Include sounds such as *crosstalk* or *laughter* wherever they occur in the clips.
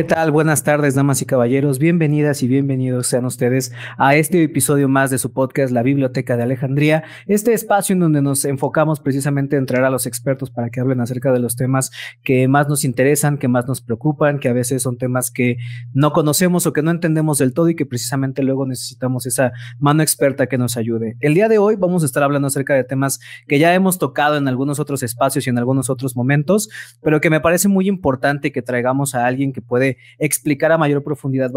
¿Qué tal? Buenas tardes, damas y caballeros. Bienvenidas y bienvenidos sean ustedes a este episodio más de su podcast, La Biblioteca de Alejandría, este espacio en donde nos enfocamos precisamente en entrar a los expertos para que hablen acerca de los temas que más nos interesan, que más nos preocupan, que a veces son temas que no conocemos o que no entendemos del todo y que precisamente luego necesitamos esa mano experta que nos ayude. El día de hoy vamos a estar hablando acerca de temas que ya hemos tocado en algunos otros espacios y en algunos otros momentos, pero que me parece muy importante que traigamos a alguien que puede explicar a mayor profundidad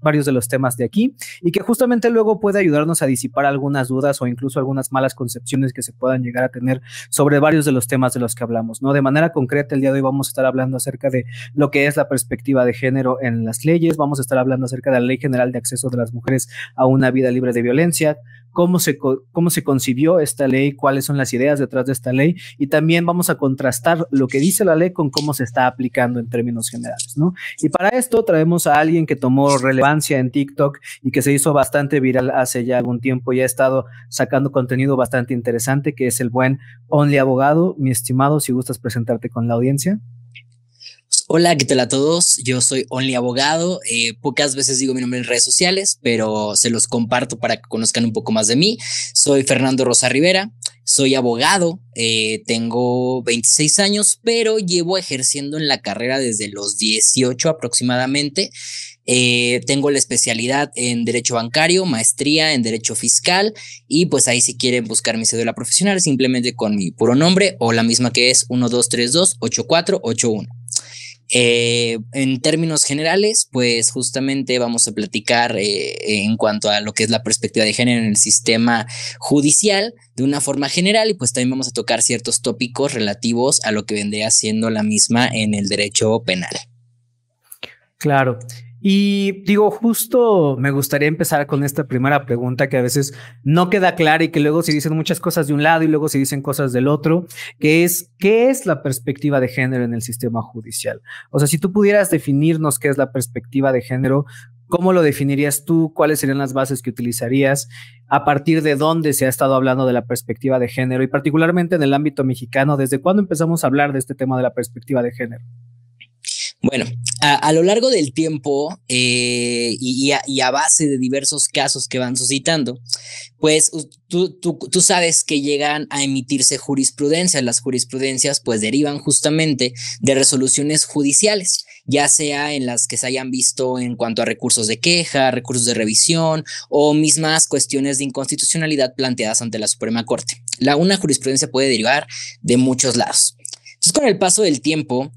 varios de los temas de aquí y que justamente luego puede ayudarnos a disipar algunas dudas o incluso algunas malas concepciones que se puedan llegar a tener sobre varios de los temas de los que hablamos, ¿no? De manera concreta, el día de hoy vamos a estar hablando acerca de lo que es la perspectiva de género en las leyes, vamos a estar hablando acerca de la Ley General de Acceso de las Mujeres a una Vida Libre de Violencia, cómo se, cómo se concibió esta ley, cuáles son las ideas detrás de esta ley y también vamos a contrastar lo que dice la ley con cómo se está aplicando en términos generales, ¿no? Y para esto traemos a alguien que tomó relevancia en TikTok y que se hizo bastante viral hace ya algún tiempo y ha estado sacando contenido bastante interesante, que es el buen Only Abogado. Mi estimado, si gustas presentarte con la audiencia. Hola, ¿qué tal a todos? Yo soy Only Abogado. Eh, pocas veces digo mi nombre en redes sociales, pero se los comparto para que conozcan un poco más de mí. Soy Fernando Rosa Rivera, soy abogado, eh, tengo 26 años, pero llevo ejerciendo en la carrera desde los 18 aproximadamente. Eh, tengo la especialidad en Derecho Bancario, maestría en Derecho Fiscal y pues ahí si quieren buscar mi cédula profesional simplemente con mi puro nombre o la misma que es 1232-8481. Eh, en términos generales, pues justamente vamos a platicar eh, en cuanto a lo que es la perspectiva de género en el sistema judicial de una forma general y pues también vamos a tocar ciertos tópicos relativos a lo que vendría siendo la misma en el derecho penal. Claro. Y digo, justo me gustaría empezar con esta primera pregunta que a veces no queda clara y que luego se dicen muchas cosas de un lado y luego se dicen cosas del otro, que es, ¿qué es la perspectiva de género en el sistema judicial? O sea, si tú pudieras definirnos qué es la perspectiva de género, ¿cómo lo definirías tú? ¿Cuáles serían las bases que utilizarías? ¿A partir de dónde se ha estado hablando de la perspectiva de género y particularmente en el ámbito mexicano? ¿Desde cuándo empezamos a hablar de este tema de la perspectiva de género? Bueno, a, lo largo del tiempo eh, y, a, base de diversos casos que van suscitando, pues tú, sabes que llegan a emitirse jurisprudencias. Las jurisprudencias pues derivan justamente de resoluciones judiciales, ya sea en las que se hayan visto en cuanto a recursos de queja, recursos de revisión o mismas cuestiones de inconstitucionalidad planteadas ante la Suprema Corte. La, una jurisprudencia puede derivar de muchos lados. Entonces, con el paso del tiempo,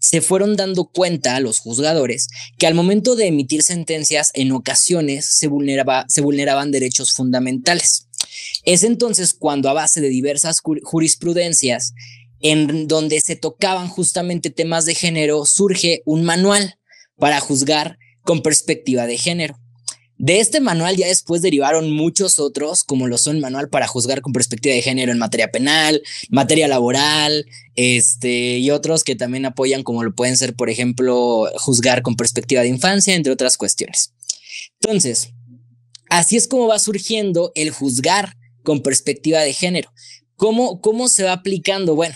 se fueron dando cuenta los juzgadores que al momento de emitir sentencias en ocasiones se, vulneraba, se vulneraban derechos fundamentales. Es entonces cuando a base de diversas jurisprudencias en donde se tocaban justamente temas de género surge un manual para juzgar con perspectiva de género. De este manual ya después derivaron muchos otros, como lo son manual para juzgar con perspectiva de género en materia penal, materia laboral, este, y otros que también apoyan, como lo pueden ser, por ejemplo, juzgar con perspectiva de infancia, entre otras cuestiones. Entonces, así es como va surgiendo el juzgar con perspectiva de género. ¿Cómo, cómo se va aplicando? Bueno,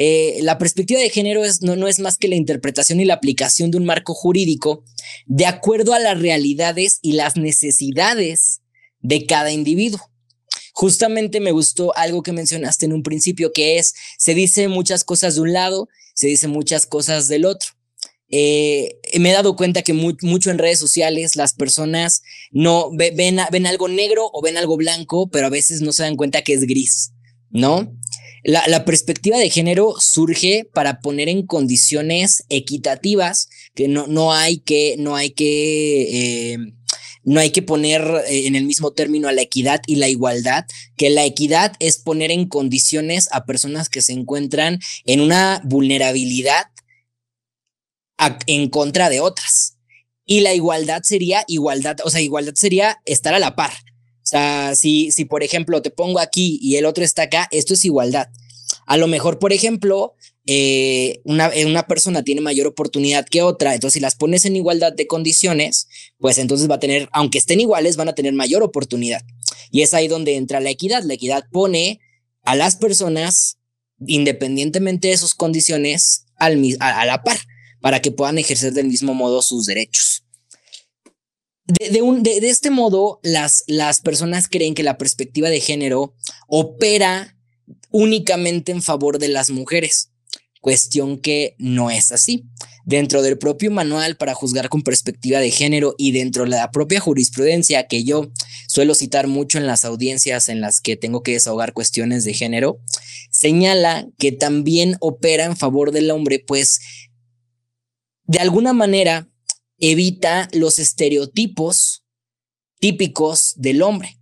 eh, la perspectiva de género no, es más que la interpretación y la aplicación de un marco jurídico de acuerdo a las realidades y las necesidades de cada individuo. Justamente me gustó algo que mencionaste en un principio, que es, se dice muchas cosas de un lado, se dice muchas cosas del otro. Eh, me he dado cuenta que mucho en redes sociales las personas no ven, ven algo negro o ven algo blanco, pero a veces no se dan cuenta que es gris, ¿no? La, perspectiva de género surge para poner en condiciones equitativas que no, hay que, no hay que, no hay que em, poner eh, en el mismo término a la equidad y la igualdad, que la equidad es poner en condiciones a personas que se encuentran en una vulnerabilidad en contra de otras. Y la igualdad sería igualdad, o sea, igualdad sería estar a la par. O sea, si, si por ejemplo te pongo aquí y el otro está acá, esto es igualdad. A lo mejor, por ejemplo, eh, eh, una, persona tiene mayor oportunidad que otra, entonces si las pones en igualdad de condiciones, pues entonces va a tener, aunque estén iguales, van a tener mayor oportunidad. Y es ahí donde entra la equidad. La equidad pone a las personas, independientemente de sus condiciones, al, a la par, para que puedan ejercer del mismo modo sus derechos de, este modo, las, las personas creen que la perspectiva de género opera únicamente en favor de las mujeres, cuestión que no es así. Dentro del propio manual para juzgar con perspectiva de género y dentro de la propia jurisprudencia que yo suelo citar mucho en las audiencias en las que tengo que desahogar cuestiones de género, señala que también opera en favor del hombre, pues de alguna manera evita los estereotipos típicos del hombre.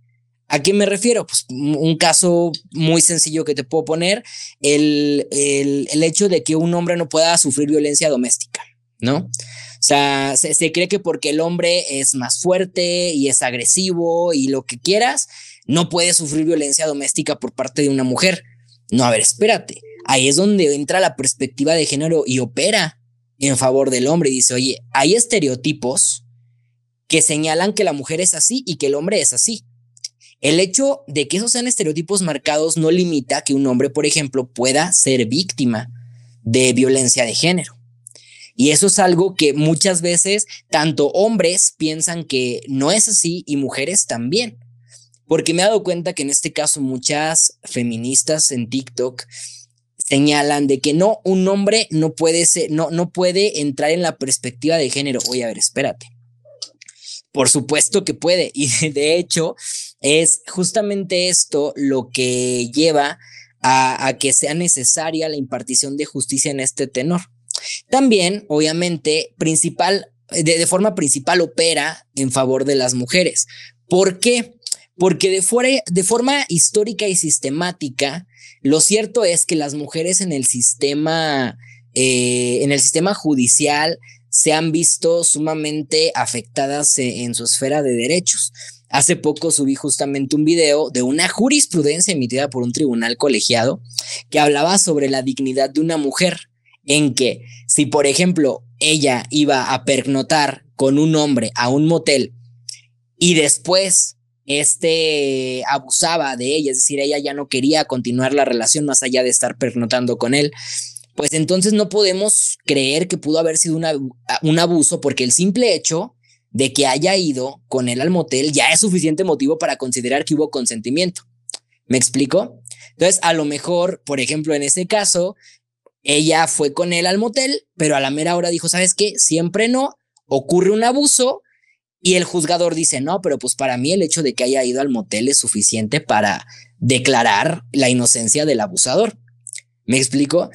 ¿A qué me refiero? Pues un caso muy sencillo que te puedo poner, el, el, hecho de que un hombre no pueda sufrir violencia doméstica, ¿no? O sea, se, se, cree que porque el hombre es más fuerte y es agresivo y lo que quieras, no puede sufrir violencia doméstica por parte de una mujer. No, a ver, espérate. Ahí es donde entra la perspectiva de género y opera en favor del hombre y dice, oye, hay estereotipos que señalan que la mujer es así y que el hombre es así. El hecho de que esos sean estereotipos marcados no limita que un hombre, por ejemplo, pueda ser víctima de violencia de género. Y eso es algo que muchas veces tanto hombres piensan que no es así y mujeres también. Porque me he dado cuenta que en este caso muchas feministas en TikTok señalan de que no, un hombre no puede, ser, no, no puede entrar en la perspectiva de género. Oye, a ver, espérate. Por supuesto que puede. *laughs* Y de hecho, es justamente esto lo que lleva a, que sea necesaria la impartición de justicia en este tenor. También, obviamente, principal, de, forma principal opera en favor de las mujeres. ¿Por qué? Porque de, fuera, de forma histórica y sistemática, lo cierto es que las mujeres en el sistema, eh, en el sistema judicial se han visto sumamente afectadas en, eh, en su esfera de derechos. Hace poco subí justamente un video de una jurisprudencia emitida por un tribunal colegiado que hablaba sobre la dignidad de una mujer, en que si, por ejemplo, ella iba a pernotar con un hombre a un motel y después este abusaba de ella, es decir, ella ya no quería continuar la relación más allá de estar pernotando con él. Pues entonces no podemos creer que pudo haber sido un abuso porque el simple hecho de que haya ido con él al motel ya es suficiente motivo para considerar que hubo consentimiento. ¿Me explico? Entonces, a lo mejor, por ejemplo, en ese caso, ella fue con él al motel, pero a la mera hora dijo, ¿sabes qué? Siempre no, ocurre un abuso y el juzgador dice, no, pero pues para mí el hecho de que haya ido al motel es suficiente para declarar la inocencia del abusador. ¿Me explico?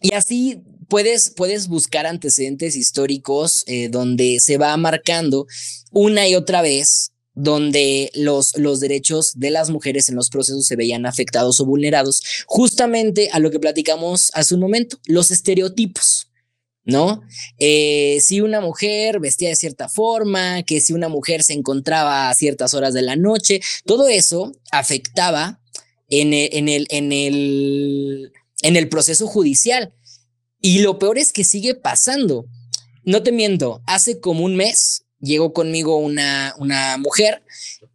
Y así puedes, puedes buscar antecedentes históricos eh, donde se va marcando una y otra vez donde los, los derechos de las mujeres en los procesos se veían afectados o vulnerados, justamente a lo que platicamos hace un momento, los estereotipos. ¿no? Eh, si una mujer vestía de cierta forma, que si una mujer se encontraba a ciertas horas de la noche, todo eso afectaba en e, el, proceso judicial. Y lo peor es que sigue pasando. No te miento, hace como un mes llegó conmigo una, mujer,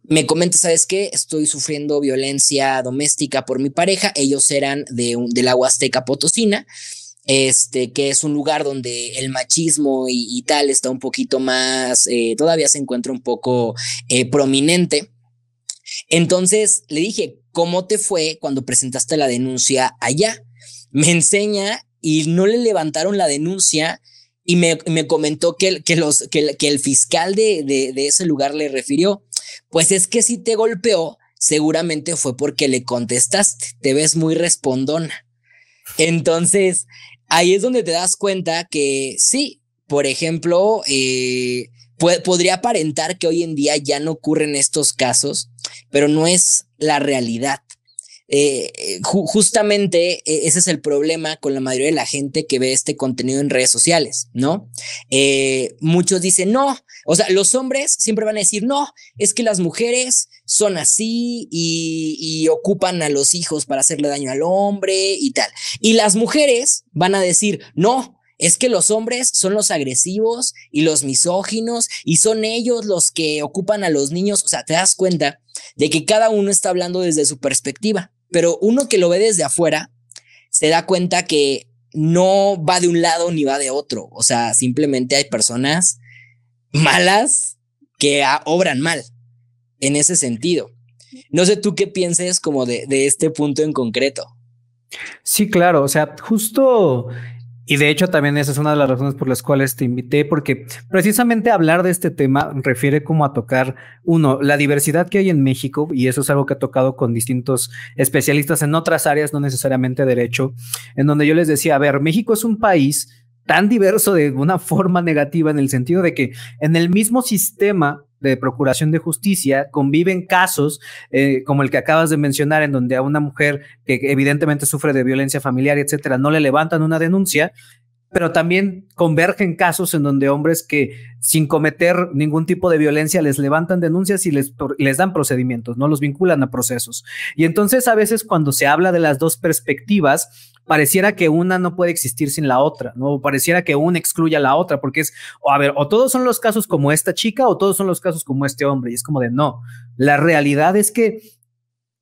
me comenta, ¿sabes qué? Estoy sufriendo violencia doméstica por mi pareja, ellos eran de, de la Huasteca Potosina este, que es un lugar donde el machismo y, tal está un poquito más, eh, todavía se encuentra un poco eh, prominente. Entonces le dije, ¿cómo te fue cuando presentaste la denuncia allá? Me enseña y no le levantaron la denuncia y me, comentó que, que, los, que, el fiscal de, de ese lugar le refirió, pues es que si te golpeó, seguramente fue porque le contestaste, te ves muy respondona. Entonces, ahí es donde te das cuenta que sí, por ejemplo, eh, podría aparentar que hoy en día ya no ocurren estos casos, pero no es la realidad. Eh, eh, justamente eh, ese es el problema con la mayoría de la gente que ve este contenido en redes sociales, ¿no? muchos dicen, no, o sea, los hombres siempre van a decir, no, es que las mujeres son así y ocupan a los hijos para hacerle daño al hombre y tal. Y las mujeres van a decir, no, es que los hombres son los agresivos y los misóginos y son ellos los que ocupan a los niños. O sea, te das cuenta de que cada uno está hablando desde su perspectiva pero uno que lo ve desde afuera se da cuenta que no va de un lado ni va de otro. O sea, simplemente hay personas malas que obran mal en ese sentido. No sé tú qué pienses como de, de este punto en concreto. Sí, claro, o sea, justo y de hecho también esa es una de las razones por las cuales te invité, porque precisamente hablar de este tema refiere como a tocar, uno, la diversidad que hay en México, y eso es algo que he tocado con distintos especialistas en otras áreas, no necesariamente derecho, en donde yo les decía, a ver, México es un país tan diverso de una forma negativa en el sentido de que en el mismo sistema de procuración de justicia conviven casos eh, como el que acabas de mencionar en donde a una mujer que evidentemente sufre de violencia familiar, etcétera, no le levantan una denuncia pero también convergen casos en donde hombres que sin cometer ningún tipo de violencia les levantan denuncias y les, les dan procedimientos, no los vinculan a procesos. Y entonces a veces cuando se habla de las dos perspectivas, pareciera que una no puede existir sin la otra, ¿no? pareciera que una excluya a la otra, porque es, o a ver, o todos son los casos como esta chica o todos son los casos como este hombre, y es como de no. La realidad es que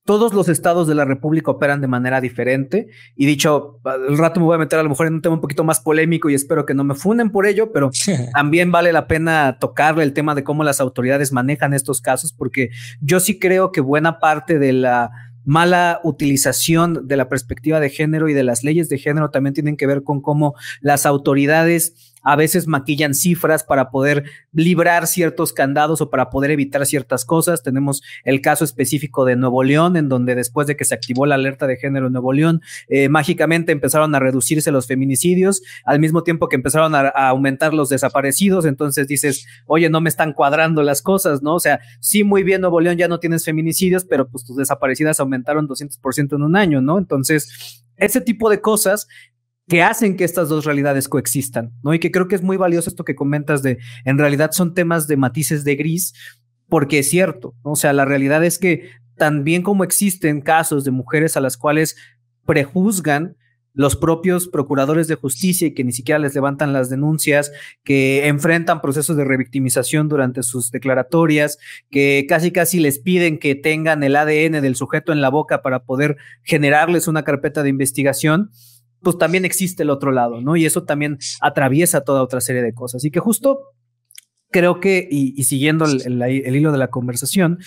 todos los estados de la República operan de manera diferente. Y dicho, el rato me voy a meter a lo mejor en un tema un poquito más polémico y espero que no me funden por ello, pero *laughs* también vale la pena tocarle el tema de cómo las autoridades manejan estos casos, porque yo sí creo que buena parte de la mala utilización de la perspectiva de género y de las leyes de género también tienen que ver con cómo las autoridades a veces maquillan cifras para poder librar ciertos candados o para poder evitar ciertas cosas. Tenemos el caso específico de Nuevo León, en donde después de que se activó la alerta de género en Nuevo León, eh, mágicamente empezaron a reducirse los feminicidios, al mismo tiempo que empezaron a, a, aumentar los desaparecidos. Entonces dices, oye, no me están cuadrando las cosas, ¿no? O sea, sí, muy bien, Nuevo León ya no tienes feminicidios, pero pues tus desaparecidas aumentaron 200% en un año, ¿no? Entonces, ese tipo de cosas que hacen que estas dos realidades coexistan, ¿no? Y que creo que es muy valioso esto que comentas de, en realidad son temas de matices de gris, porque es cierto, o sea, la realidad es que también como existen casos de mujeres a las cuales prejuzgan los propios procuradores de justicia y que ni siquiera les levantan las denuncias, que enfrentan procesos de revictimización durante sus declaratorias, que casi casi les piden que tengan el ADN del sujeto en la boca para poder generarles una carpeta de investigación pues también existe el otro lado, ¿no? Y eso también atraviesa toda otra serie de cosas. Así que justo creo que, y, siguiendo el, hilo de la conversación,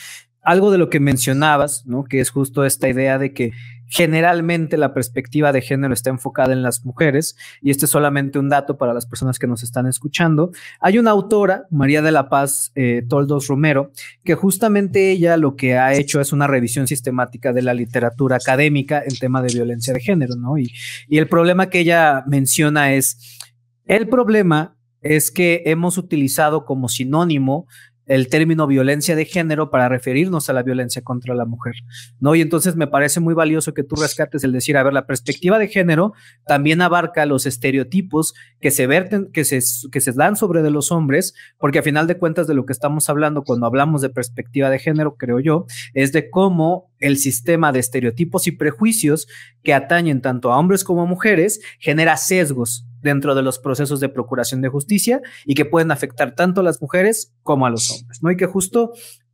algo de lo que mencionabas, ¿no? Que es justo esta idea de que generalmente la perspectiva de género está enfocada en las mujeres, y este es solamente un dato para las personas que nos están escuchando. Hay una autora, María de la Paz eh, Toldos Romero, que justamente ella lo que ha hecho es una revisión sistemática de la literatura académica en tema de violencia de género, ¿no? y el problema que ella menciona es, el problema es que hemos utilizado como sinónimo el término violencia de género para referirnos a la violencia contra la mujer, ¿no? Y entonces me parece muy valioso que tú rescates el decir, a ver, la perspectiva de género también abarca los estereotipos que se verten, que se, que se dan sobre de los hombres, porque a final de cuentas de lo que estamos hablando cuando hablamos de perspectiva de género, creo yo, es de cómo el sistema de estereotipos y prejuicios que atañen tanto a hombres como a mujeres genera sesgos dentro de los procesos de procuración de justicia y que pueden afectar tanto a las mujeres como a los hombres, ¿no? Y que justo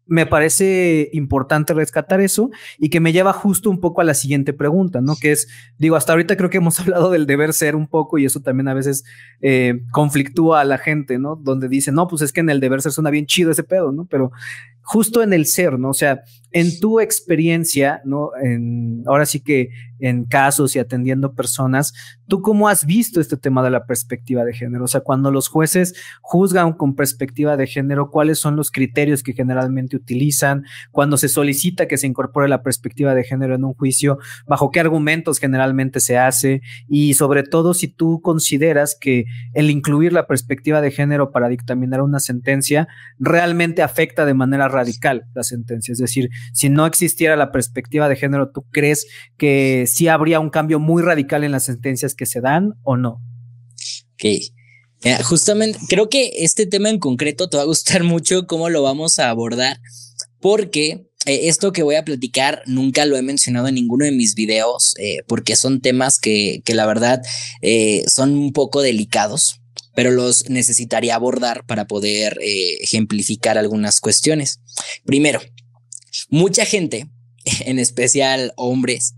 me parece importante rescatar eso y que me lleva justo un poco a la siguiente pregunta, ¿no? Que es, digo, hasta ahorita creo que hemos *laughs* hablado del deber ser un poco y eso también a veces eh, conflictúa a la gente, ¿no? Donde dice, no, pues es que en el deber ser suena bien chido ese pedo, ¿no? Pero justo en el ser, ¿no? O sea, en tu experiencia, ¿no? En, ahora sí que en casos y atendiendo personas, ¿tú cómo has visto este tema de la perspectiva de género? O sea, cuando los jueces juzgan con perspectiva de género, ¿cuáles son los criterios que generalmente utilizan? Cuando se solicita que se incorpore la perspectiva de género en un juicio, ¿bajo qué argumentos generalmente se hace? Y sobre todo, si tú consideras que el incluir la perspectiva de género para dictaminar una sentencia realmente afecta de manera radical la sentencia. Es decir, si no existiera la perspectiva de género, ¿tú crees que sí habría un cambio muy radical en las sentencias que se dan o no? Ok. justamente, creo que este tema en concreto te va a gustar *laughs* mucho cómo lo vamos a abordar, porque eh, esto que voy a platicar nunca lo he mencionado en ninguno de mis videos, eh, porque son temas que, la verdad eh, son un poco delicados, pero los necesitaría abordar para poder ejemplificar algunas cuestiones. Primero, Mucha gente, *laughs* en especial hombres,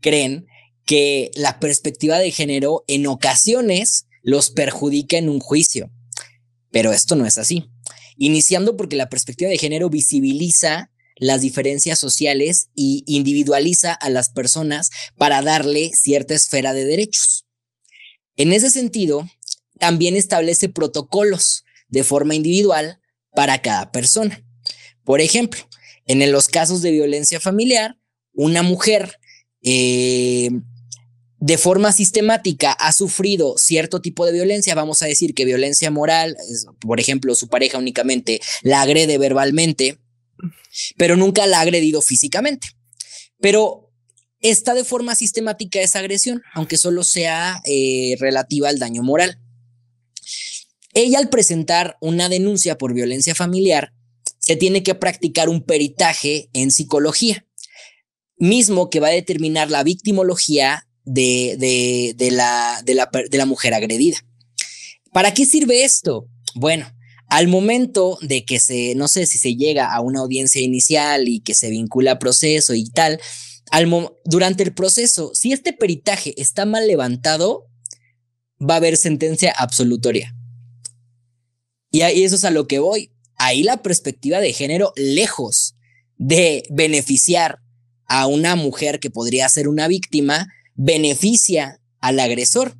creen que la perspectiva de género en ocasiones los perjudica en un juicio, pero esto no es así. Iniciando porque la perspectiva de género visibiliza las diferencias sociales y individualiza a las personas para darle cierta esfera de derechos. En ese sentido, también establece protocolos de forma individual para cada persona. Por ejemplo, en los casos de violencia familiar, una mujer eh, de forma sistemática ha sufrido cierto tipo de violencia, vamos a decir que violencia moral, por ejemplo, su pareja únicamente la agrede verbalmente, pero nunca la ha agredido físicamente. Pero está de forma sistemática esa agresión, aunque solo sea eh, relativa al daño moral. Ella al presentar una denuncia por violencia familiar se tiene que practicar un peritaje en psicología, mismo que va a determinar la victimología de, la, de la, mujer agredida. ¿Para qué sirve esto? Bueno, al momento de que se, no sé si se llega a una audiencia inicial y que se vincula a proceso y tal, durante el proceso, si este peritaje está mal levantado, va a haber sentencia absolutoria. Y ahí eso es a lo que voy ahí la perspectiva de género, lejos de beneficiar a una mujer que podría ser una víctima, beneficia al agresor.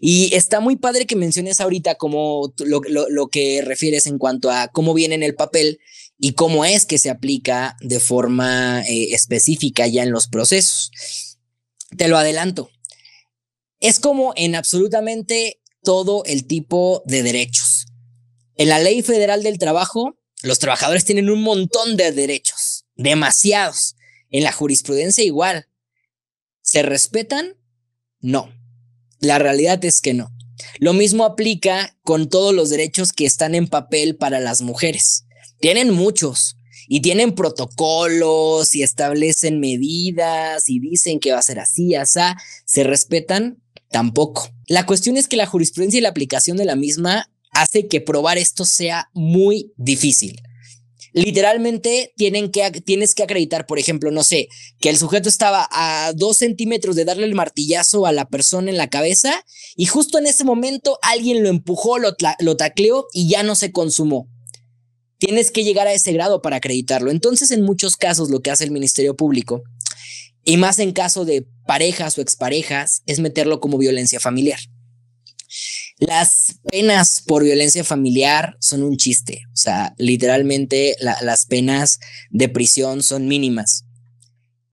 Y está muy padre que menciones ahorita como lo, que refieres en cuanto a cómo viene en el papel y cómo es que se aplica de forma eh, específica ya en los procesos. Te lo adelanto. Es como en absolutamente todo el tipo de derechos. En la Ley Federal del Trabajo, los trabajadores tienen un montón de derechos, demasiados. En la jurisprudencia igual. ¿Se respetan? No. La realidad es que no. Lo mismo aplica con todos los derechos que están en papel para las mujeres. Tienen muchos y tienen protocolos y establecen medidas y dicen que va a ser así, así. ¿Se respetan? Tampoco. La cuestión es que la jurisprudencia y la aplicación de la misma hace que probar esto sea muy difícil. Literalmente tienen que, tienes que acreditar, por ejemplo, no sé, que el sujeto estaba a dos centímetros de darle el martillazo a la persona en la cabeza y justo en ese momento alguien lo empujó, lo, lo tacleó y ya no se consumó. Tienes que llegar a ese grado para acreditarlo. Entonces, en muchos casos, lo que hace el Ministerio Público, y más en caso de parejas o exparejas, es meterlo como violencia familiar. Las penas por violencia familiar son un chiste. O sea, literalmente las penas de prisión son mínimas.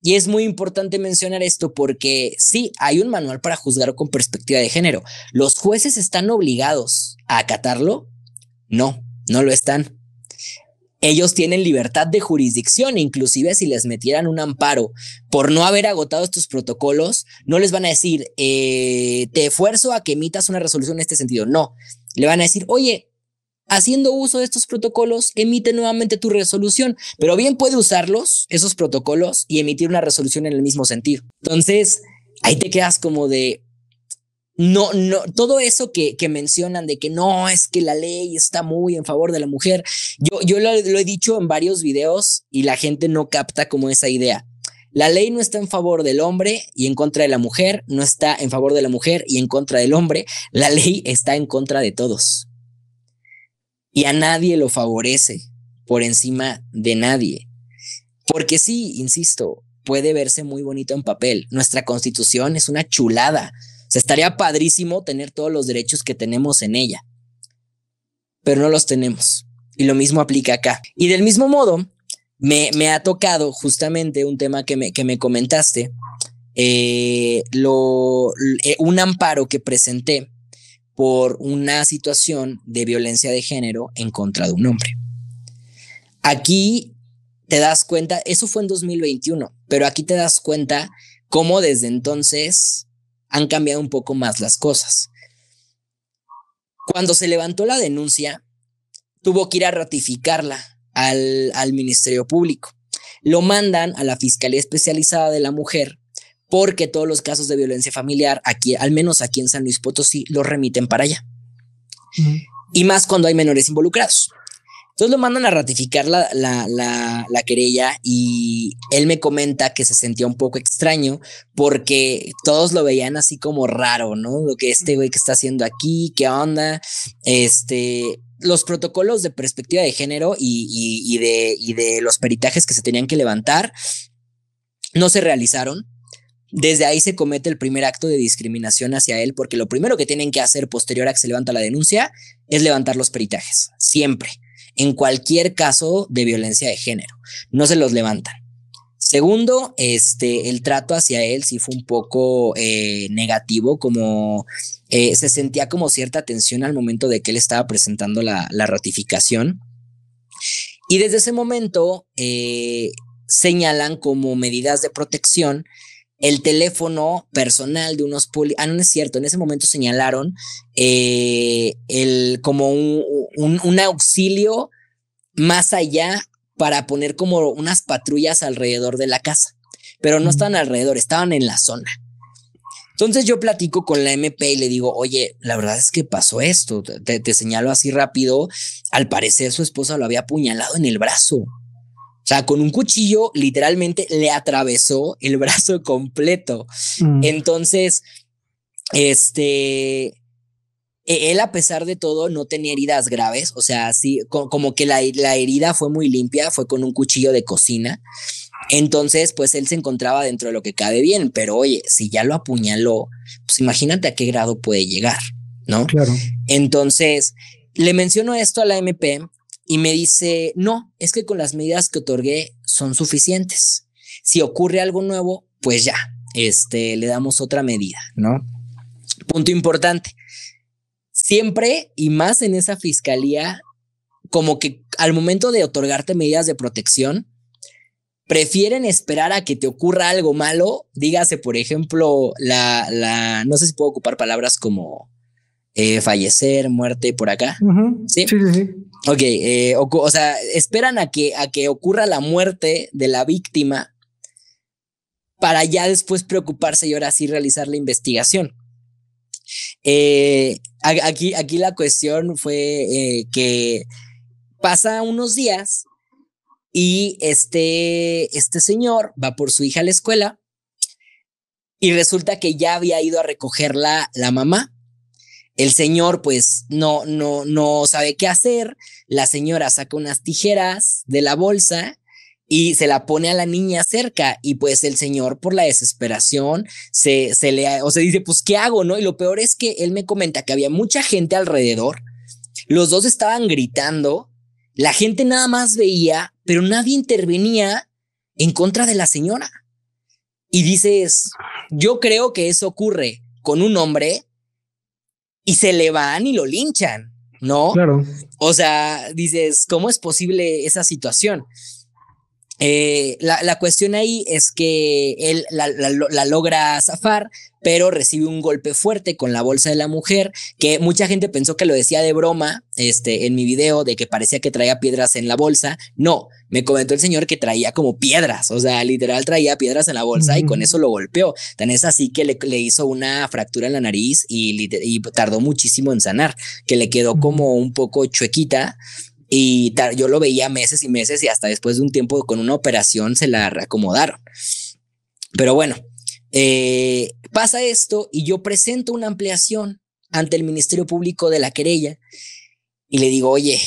Y es muy importante mencionar esto porque sí, hay un manual para juzgar con perspectiva de género. ¿Los jueces están obligados a acatarlo? No, no lo están ellos tienen libertad de jurisdicción, inclusive si les metieran un amparo por no haber agotado estos protocolos, no les van a decir, eh, te esfuerzo a que emitas una resolución en este sentido, no, le van a decir, oye, haciendo uso de estos protocolos, emite nuevamente tu resolución, pero bien puede usarlos, esos protocolos, y emitir una resolución en el mismo sentido. Entonces, ahí te quedas como de, no, no, todo eso que, que, mencionan de que no, es que la ley está muy en favor de la mujer, yo, yo lo, lo, he dicho en varios videos y la gente no capta como esa idea. La ley no está en favor del hombre y en contra de la mujer, no está en favor de la mujer y en contra del hombre, la ley está en contra de todos. Y a nadie lo favorece por encima de nadie. Porque sí, insisto, puede verse muy bonito en papel. Nuestra constitución es una chulada sea, estaría padrísimo tener todos los derechos que tenemos en ella, pero no los tenemos. Y lo mismo aplica acá. Y del mismo modo, me, me ha tocado justamente un tema que me, que me comentaste, eh, lo, eh, un amparo que presenté por una situación de violencia de género en contra de un hombre. Aquí te das cuenta, eso fue en 2021, pero aquí te das cuenta cómo desde entonces han cambiado un poco más las cosas. Cuando se levantó la denuncia, tuvo que ir a ratificarla al, Ministerio Público. Lo mandan a la Fiscalía Especializada de la Mujer porque todos los casos de violencia familiar, aquí, al menos aquí en San Luis Potosí, lo remiten para allá. Y más cuando hay menores involucrados. Entonces lo mandan a ratificar la, querella y él me comenta que se sentía un poco extraño porque todos lo veían así como raro, ¿no? Lo que este güey que está haciendo aquí, qué onda, este... Los protocolos de perspectiva de género y, de, y de los peritajes que se tenían que levantar no se realizaron. Desde ahí se comete el primer acto de discriminación hacia él, porque lo primero que tienen que hacer posterior a que se levanta la denuncia es levantar los peritajes, siempre en cualquier caso de violencia de género. No se los levantan. Segundo, este, el trato hacia él sí fue un poco eh, negativo, como eh, se sentía como cierta tensión al momento de que él estaba presentando la, ratificación. Y desde ese momento eh, señalan como medidas de protección el teléfono personal de unos poli Ah, no, es cierto, en ese momento señalaron eh, el, como un, auxilio más allá para poner como unas patrullas alrededor de la casa, pero no estaban alrededor, estaban en la zona. Entonces yo platico con la MP y le digo, oye, la verdad es que pasó esto, te, te señalo así rápido, al parecer su esposa lo había apuñalado en el brazo o sea, con un cuchillo literalmente le atravesó el brazo *laughs* completo. Mm. Entonces, este, e-, él a pesar de todo no tenía heridas graves, o sea, sí, como que la, la, herida fue muy limpia, fue con un cuchillo de cocina. Entonces, pues él se encontraba dentro de lo que cabe bien, pero oye, si ya lo apuñaló, pues imagínate a qué grado puede llegar, ¿no? Claro. Entonces, le menciono esto a la MP y me dice, no, es que con las medidas que otorgué son suficientes. Si ocurre algo nuevo, pues ya, este, le damos otra medida, ¿no? Punto importante. Siempre y más en esa fiscalía, como que al momento de otorgarte medidas de protección, prefieren esperar a que te ocurra algo malo. Dígase, por ejemplo, la, la no sé si puedo ocupar palabras como eh, fallecer, muerte por acá. ¿Sí? sí, sí, Ok, eh, o, sea, esperan a que, a que ocurra la muerte de la víctima para ya después preocuparse y ahora sí realizar la investigación. Eh, aquí, aquí la cuestión fue que pasa unos días y este, este señor va por su hija a la escuela y resulta que ya había ido a recogerla la mamá el señor pues no, no, no sabe qué hacer. La señora saca unas tijeras de la bolsa y se la pone a la niña cerca y pues el señor por la desesperación se, se le, o se dice, pues, ¿qué hago? ¿No? Y lo peor es que él me comenta que había mucha gente alrededor. Los dos estaban gritando. La gente nada más veía, pero nadie intervenía en contra de la señora. Y dices, yo creo que eso ocurre con un hombre y se le van y lo linchan, ¿no? Claro. O sea, dices, ¿cómo es posible esa situación? Eh, la, cuestión ahí es que él la, logra zafar, pero recibe un golpe fuerte con la bolsa de la mujer, que mucha gente pensó que lo decía de broma este, en mi video, de que parecía que traía piedras en la bolsa. No, me comentó el señor que traía como piedras, o sea, literal traía piedras en la bolsa y con eso lo golpeó. Tan es así que le, hizo una fractura en la nariz y, tardó muchísimo en sanar, que le quedó como un poco chuequita. Y yo lo veía meses y meses y hasta después de un tiempo con una operación se la acomodaron. Pero bueno, eh, pasa esto y yo presento una ampliación ante el Ministerio Público de la querella y le digo, oye,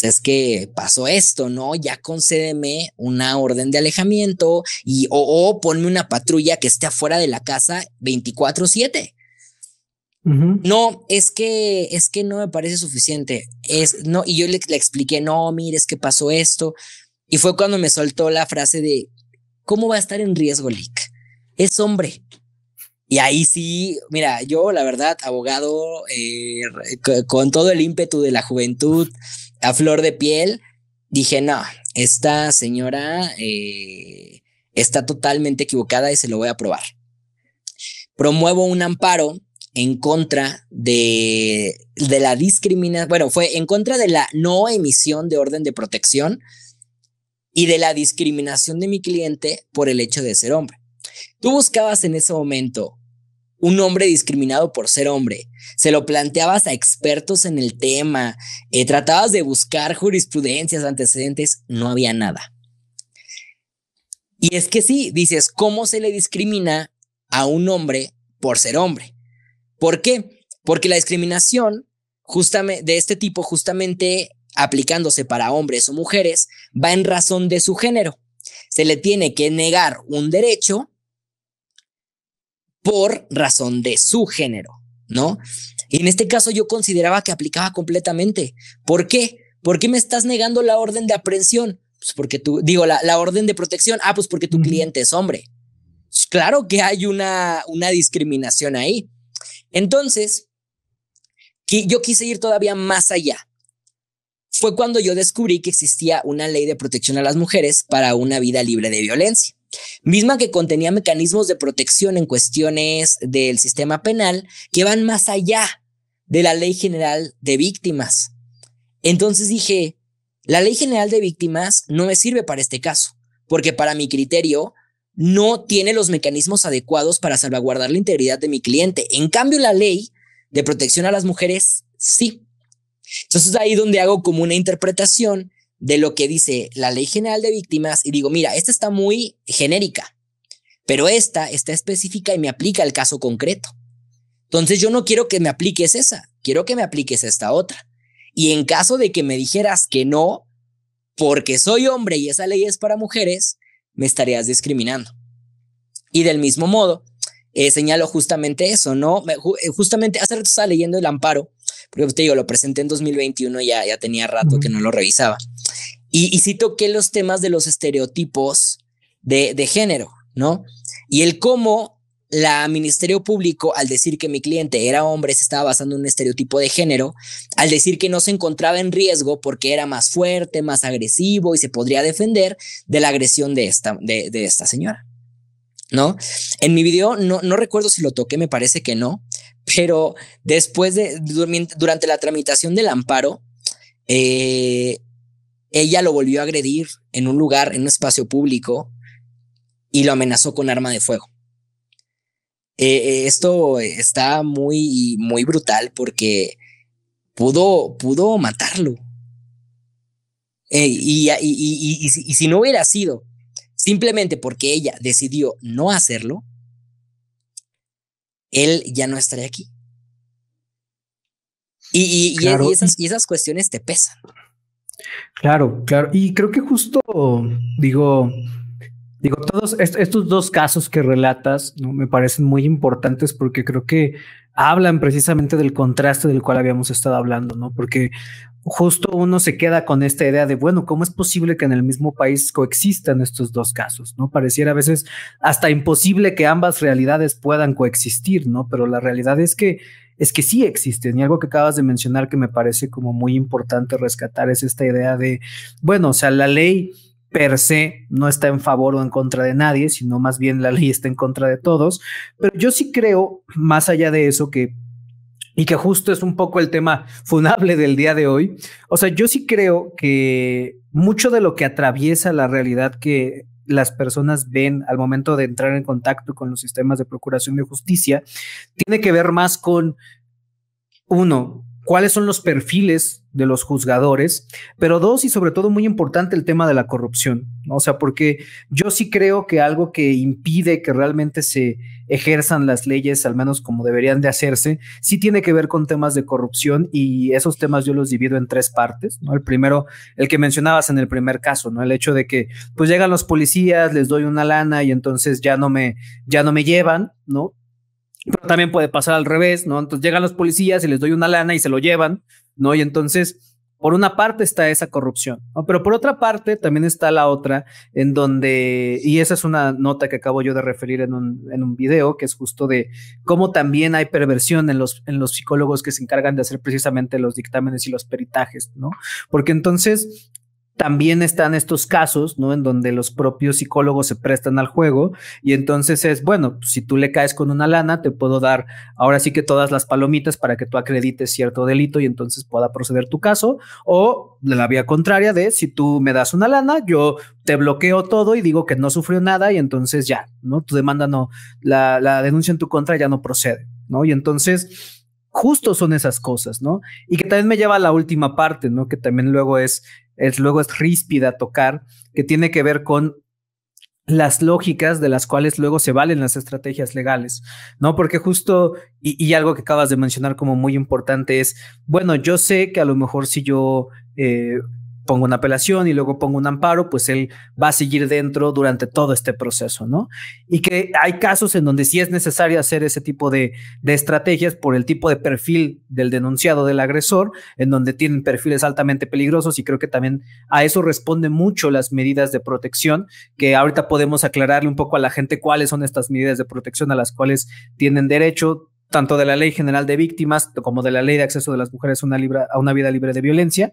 pues, es que pasó esto, ¿no? Ya concédeme una orden de alejamiento y o, ponme una patrulla que esté afuera de la casa 24/7. No, es que es que no me parece suficiente. Es no y yo le, expliqué, "No, mire, es que pasó esto." Y fue cuando me soltó la frase de ¿Cómo va a estar en riesgo Lick? Es hombre. Y ahí sí, mira, yo la verdad, abogado, eh, con todo el ímpetu de la juventud, a flor de piel, dije, no, esta señora eh, está totalmente equivocada y se lo voy a probar. Promuevo un amparo en contra de, de la discriminación, bueno, fue en contra de la no emisión de orden de protección y de la discriminación de mi cliente por el hecho de ser hombre. Tú buscabas en ese momento un hombre discriminado por ser hombre se lo planteabas a expertos en el tema, eh, tratabas de buscar jurisprudencias, antecedentes, no había nada. Y es que sí, dices, ¿cómo se le discrimina a un hombre por ser hombre? ¿Por qué? Porque la discriminación justamente, de este tipo, justamente aplicándose para hombres o mujeres, va en razón de su género. Se le tiene que negar un derecho por razón de su género. ¿no? Y en este caso yo consideraba que aplicaba completamente. ¿Por qué? ¿Por qué me estás negando la orden de aprehensión? Pues porque tú, digo, la, orden de protección, ah, pues porque tu cliente es hombre. Pues claro que hay una, una discriminación ahí. Entonces, yo quise ir todavía más allá. Fue cuando yo descubrí que existía una ley de protección a las mujeres para una vida libre de violencia misma que contenía mecanismos de protección en cuestiones del sistema penal que van más allá de la Ley General de Víctimas. Entonces dije, la Ley General de Víctimas no me sirve para este caso, porque para mi criterio no tiene los mecanismos adecuados para salvaguardar la integridad de mi cliente. En cambio, la ley de protección a las mujeres, sí. Entonces ahí donde hago como una interpretación de lo que dice la Ley General de Víctimas y digo, mira, esta está muy genérica, pero esta está específica y me aplica al caso concreto. Entonces yo no quiero que me apliques esa, quiero que me apliques esta otra. Y en caso de que me dijeras que no, porque soy hombre y esa ley es para mujeres, me estarías discriminando. Y del mismo modo, eh, señalo justamente eso, ¿no? Eh, justamente hace rato estaba leyendo el amparo porque te digo, lo presenté en 2021, ya, ya tenía rato que no lo revisaba. Y, y sí toqué los temas de los estereotipos de, género, ¿no? Y el cómo la Ministerio Público, al decir que mi cliente era hombre, se estaba basando en un estereotipo de género, al decir que no se encontraba en riesgo porque era más fuerte, más agresivo y se podría defender de la agresión de esta, de, esta señora. ¿No? En mi video no, no recuerdo si lo toqué, me parece que no, pero después de, durante la tramitación del amparo, eh, ella lo volvió a agredir en un lugar, en un espacio público, y lo amenazó con arma de fuego. Eh, eh, esto está muy, muy brutal porque pudo, pudo matarlo. y, y, y si no hubiera sido simplemente porque ella decidió no hacerlo, él ya no estaría aquí. Y, y, esas, cuestiones te pesan. Claro, claro. Y creo que justo, digo, digo, todos estos dos casos que relatas ¿no? me parecen muy importantes porque creo que hablan precisamente del contraste del cual habíamos estado hablando, ¿no? Porque justo uno se queda con esta idea de, bueno, ¿cómo es posible que en el mismo país coexistan estos dos casos? ¿No? Pareciera a veces hasta imposible que ambas realidades puedan coexistir, ¿no? Pero la realidad es que es que sí existen. Y algo que acabas de mencionar que me parece como muy importante rescatar es esta idea de, bueno, o sea, la ley per se no está en favor o en contra de nadie, sino más bien la ley está en contra de todos. Pero yo sí creo, más allá de eso, que y que justo es un poco el tema funable del día de hoy. O sea, yo sí creo que mucho de lo que atraviesa la realidad que las personas ven al momento de entrar en contacto con los sistemas de procuración de justicia tiene que ver más con, uno, cuáles son los perfiles de los juzgadores, pero dos, y sobre todo muy importante, el tema de la corrupción, ¿no? o sea, porque yo sí creo que algo que impide que realmente se ejerzan las leyes, al menos como deberían de hacerse, sí tiene que ver con temas de corrupción y esos temas yo los divido en tres partes, ¿no? El primero, el que mencionabas en el primer caso, ¿no? El hecho de que pues llegan los policías, les doy una lana y entonces ya no me, ya no me llevan, ¿no? Pero también puede pasar al revés, ¿no? Entonces llegan los policías y les doy una lana y se lo llevan, ¿no? Y entonces, por una parte está esa corrupción, ¿no? Pero por otra parte también está la otra, en donde, y esa es una nota que acabo yo de referir en un, en un video, que es justo de cómo también hay perversión en los, en los psicólogos que se encargan de hacer precisamente los dictámenes y los peritajes, ¿no? Porque entonces también están estos casos, ¿no? En donde los propios psicólogos se prestan al juego y entonces es, bueno, si tú le caes con una lana, te puedo dar ahora sí que todas las palomitas para que tú acredites cierto delito y entonces pueda proceder tu caso o la vía contraria de si tú me das una lana, yo te bloqueo todo y digo que no sufrió nada y entonces ya, ¿no? Tu demanda no, la, la denuncia en tu contra ya no procede, ¿no? Y entonces justo son esas cosas, ¿no? Y que también me lleva a la última parte, ¿no? Que también luego es es, luego es ríspida tocar, que tiene que ver con las lógicas de las cuales luego se valen las estrategias legales, ¿no? Porque justo, y, algo que acabas de mencionar como muy importante es, bueno, yo sé que a lo mejor si yo eh, pongo una apelación y luego pongo un amparo, pues él va a seguir dentro durante todo este proceso, ¿no? Y que hay casos en donde sí es necesario hacer ese tipo de, estrategias por el tipo de perfil del denunciado, del agresor, en donde tienen perfiles altamente peligrosos y creo que también a eso responden mucho las medidas de protección, que ahorita podemos aclararle un poco a la gente cuáles son estas medidas de protección a las cuales tienen derecho tanto de la Ley General de Víctimas como de la Ley de Acceso de las Mujeres a una, vida libre de violencia,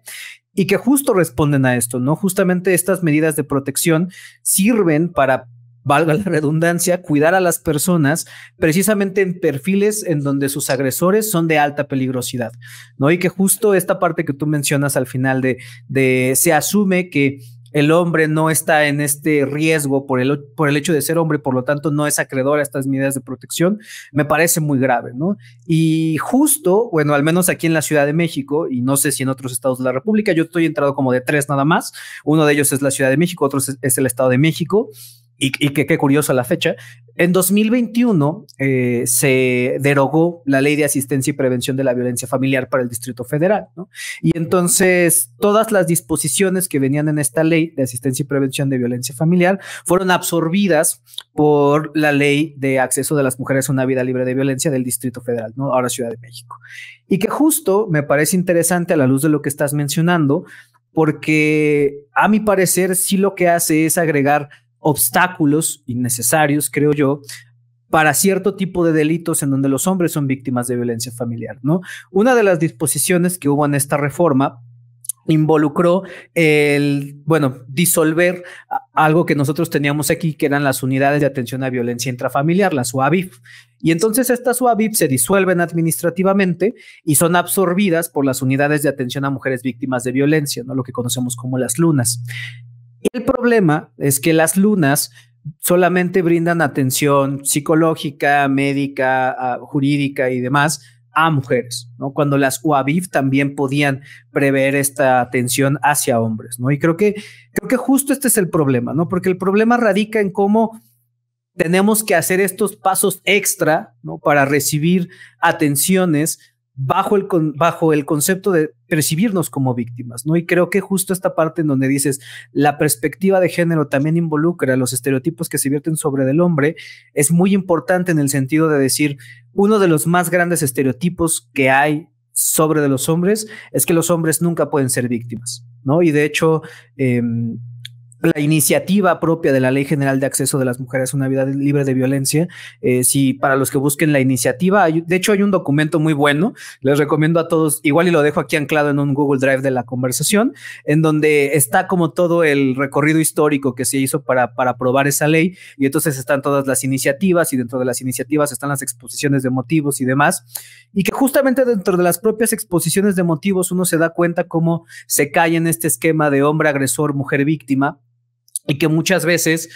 y que justo responden a esto, ¿no? Justamente estas medidas de protección sirven para valga la redundancia, cuidar a las personas precisamente en perfiles en donde sus agresores son de alta peligrosidad, ¿no? Y que justo esta parte que tú mencionas al final de, de se asume que el hombre no está en este riesgo por el, por el hecho de ser hombre, por lo tanto no es acreedor a estas medidas de protección, me parece muy grave, ¿no? Y justo, bueno, al menos aquí en la Ciudad de México, y no sé si en otros estados de la República, yo estoy entrado como de tres nada más, uno de ellos es la Ciudad de México, otro es el Estado de México, y, qué curiosa la fecha, en 2021 eh, se derogó la ley de asistencia y prevención de la violencia familiar para el Distrito Federal, ¿no? Y entonces todas las disposiciones que venían en esta ley de asistencia y prevención de violencia familiar fueron absorbidas por la ley de acceso de las mujeres a una vida libre de violencia del Distrito Federal, ¿no? Ahora Ciudad de México. Y que justo me parece interesante a la luz de lo que estás mencionando, porque a mi parecer sí lo que hace es agregar obstáculos innecesarios, creo yo, para cierto tipo de delitos en donde los hombres son víctimas de violencia familiar, ¿no? Una de las disposiciones que hubo en esta reforma involucró el, bueno, disolver algo que nosotros teníamos aquí, que eran las unidades de atención a violencia intrafamiliar, las UAVIF. Y entonces estas uavif se disuelven administrativamente y son absorbidas por las unidades de atención a mujeres víctimas de violencia, ¿no? lo que conocemos como las lunas. El problema es que las lunas solamente brindan atención psicológica, médica, ah, jurídica y demás a mujeres, ¿no? Cuando las UAVIF también podían prever esta atención hacia hombres, ¿no? Y creo que, creo que justo este es el problema, ¿no? Porque el problema radica en cómo tenemos que hacer estos pasos extra, ¿no? Para recibir atenciones bajo el, bajo el concepto de percibirnos como víctimas, ¿no? Y creo que justo esta parte en donde dices, la perspectiva de género también involucra los estereotipos que se vierten sobre el hombre, es muy importante en el sentido de decir, uno de los más grandes estereotipos que hay sobre de los hombres es que los hombres nunca pueden ser víctimas, ¿no? Y de hecho, em, la iniciativa propia de la Ley General de Acceso de las Mujeres a una Vida Libre de Violencia. Eh, si para los que busquen la iniciativa, de hecho hay un documento muy bueno, les recomiendo a todos, igual y lo dejo aquí anclado en un Google Drive de la conversación, en donde está como todo el recorrido histórico que se hizo para, para aprobar esa ley y entonces están todas las iniciativas y dentro de las iniciativas están las exposiciones de motivos y demás. Y que justamente dentro de las propias exposiciones de motivos uno se da cuenta cómo se cae en este esquema de hombre agresor, mujer víctima y que muchas veces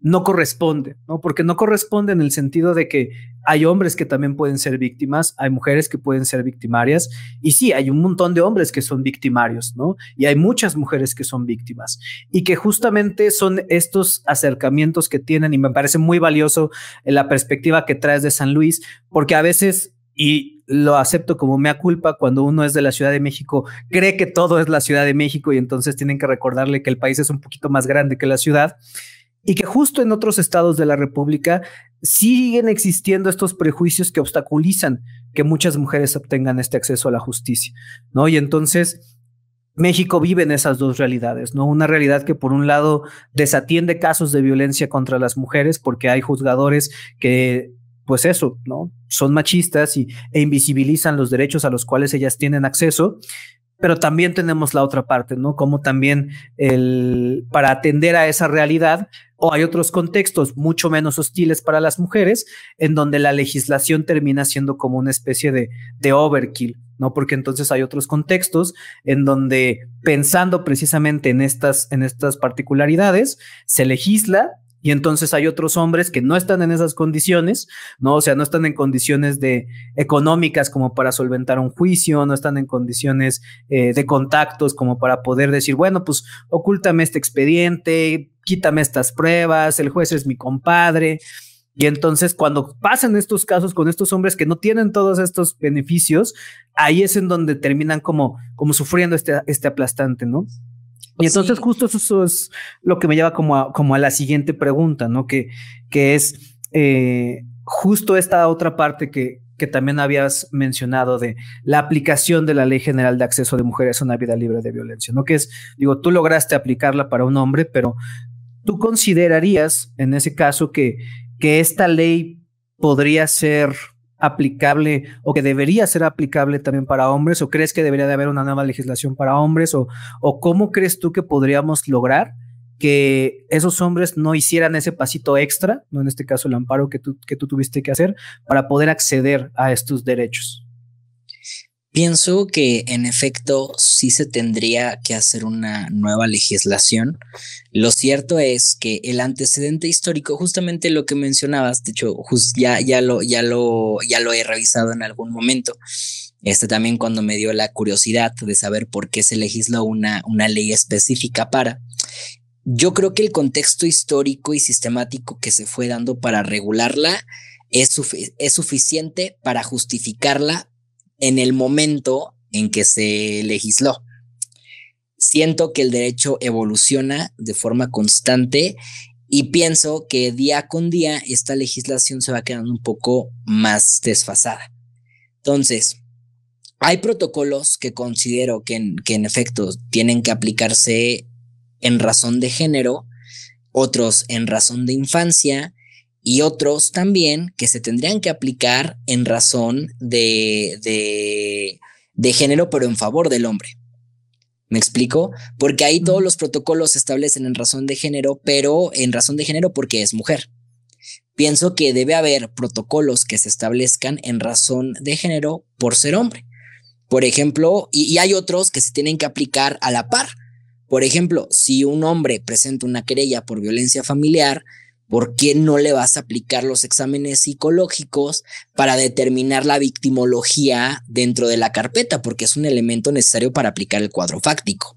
no corresponde, ¿no? Porque no corresponde en el sentido de que hay hombres que también pueden ser víctimas, hay mujeres que pueden ser victimarias, y sí, hay un montón de hombres que son victimarios, ¿no? Y hay muchas mujeres que son víctimas, y que justamente son estos acercamientos que tienen, y me parece muy valioso eh, la perspectiva que traes de San Luis, porque a veces, y lo acepto como mea culpa cuando uno es de la Ciudad de México, cree que todo es la Ciudad de México y entonces tienen que recordarle que el país es un poquito más grande que la ciudad y que justo en otros estados de la República siguen existiendo estos prejuicios que obstaculizan que muchas mujeres obtengan este acceso a la justicia, ¿no? Y entonces México vive en esas dos realidades, ¿no? Una realidad que por un lado desatiende casos de violencia contra las mujeres porque hay juzgadores que pues eso, ¿no? Son machistas y, e invisibilizan los derechos a los cuales ellas tienen acceso, pero también tenemos la otra parte, ¿no? Como también el, para atender a esa realidad, o hay otros contextos mucho menos hostiles para las mujeres, en donde la legislación termina siendo como una especie de, de overkill, ¿no? Porque entonces hay otros contextos en donde pensando precisamente en estas, en estas particularidades, se legisla, y entonces hay otros hombres que no están en esas condiciones, ¿no? O sea, no están en condiciones de económicas como para solventar un juicio, no están en condiciones eh, de contactos como para poder decir, bueno, pues ocúltame este expediente, quítame estas pruebas, el juez es mi compadre. Y entonces cuando pasan estos casos con estos hombres que no tienen todos estos beneficios, ahí es en donde terminan como, como sufriendo este, este aplastante, ¿no? Y pues entonces justo eso, es lo que me lleva como a, como a la siguiente pregunta, ¿no? Que, que es eh, justo esta otra parte que, también habías mencionado de la aplicación de la Ley General de Acceso de Mujeres a una Vida Libre de Violencia, ¿no? Que es, digo, tú lograste aplicarla para un hombre, pero tú considerarías en ese caso que, que esta ley podría ser aplicable o que debería ser aplicable también para hombres o crees que debería de haber una nueva legislación para hombres o, o cómo crees tú que podríamos lograr que esos hombres no hicieran ese pasito extra, no en este caso el amparo que tú, que tú tuviste que hacer para poder acceder a estos derechos? Pienso que en efecto sí se tendría que hacer una nueva legislación. Lo cierto es que el antecedente histórico, justamente lo que mencionabas, de hecho, ya, ya, lo, ya, lo, ya lo he revisado en algún momento. Este también cuando me dio la curiosidad de saber por qué se legisló una, una ley específica para. Yo creo que el contexto histórico y sistemático que se fue dando para regularla es suficiente para justificarla, en el momento en que se legisló. Siento que el derecho evoluciona de forma constante y pienso que día con día esta legislación se va quedando un poco más desfasada. Entonces, hay protocolos que considero que en, que en efecto tienen que aplicarse en razón de género, otros en razón de infancia y otros también que se tendrían que aplicar en razón de, género, pero en favor del hombre. ¿Me explico? Porque ahí todos los protocolos se establecen en razón de género, pero en razón de género porque es mujer. Pienso que debe haber protocolos que se establezcan en razón de género por ser hombre. Por ejemplo, y hay otros que se tienen que aplicar a la par. Por ejemplo, si un hombre presenta una querella por violencia familiar, ¿Por qué no le vas a aplicar los exámenes psicológicos para determinar la victimología dentro de la carpeta? Porque es un elemento necesario para aplicar el cuadro fáctico.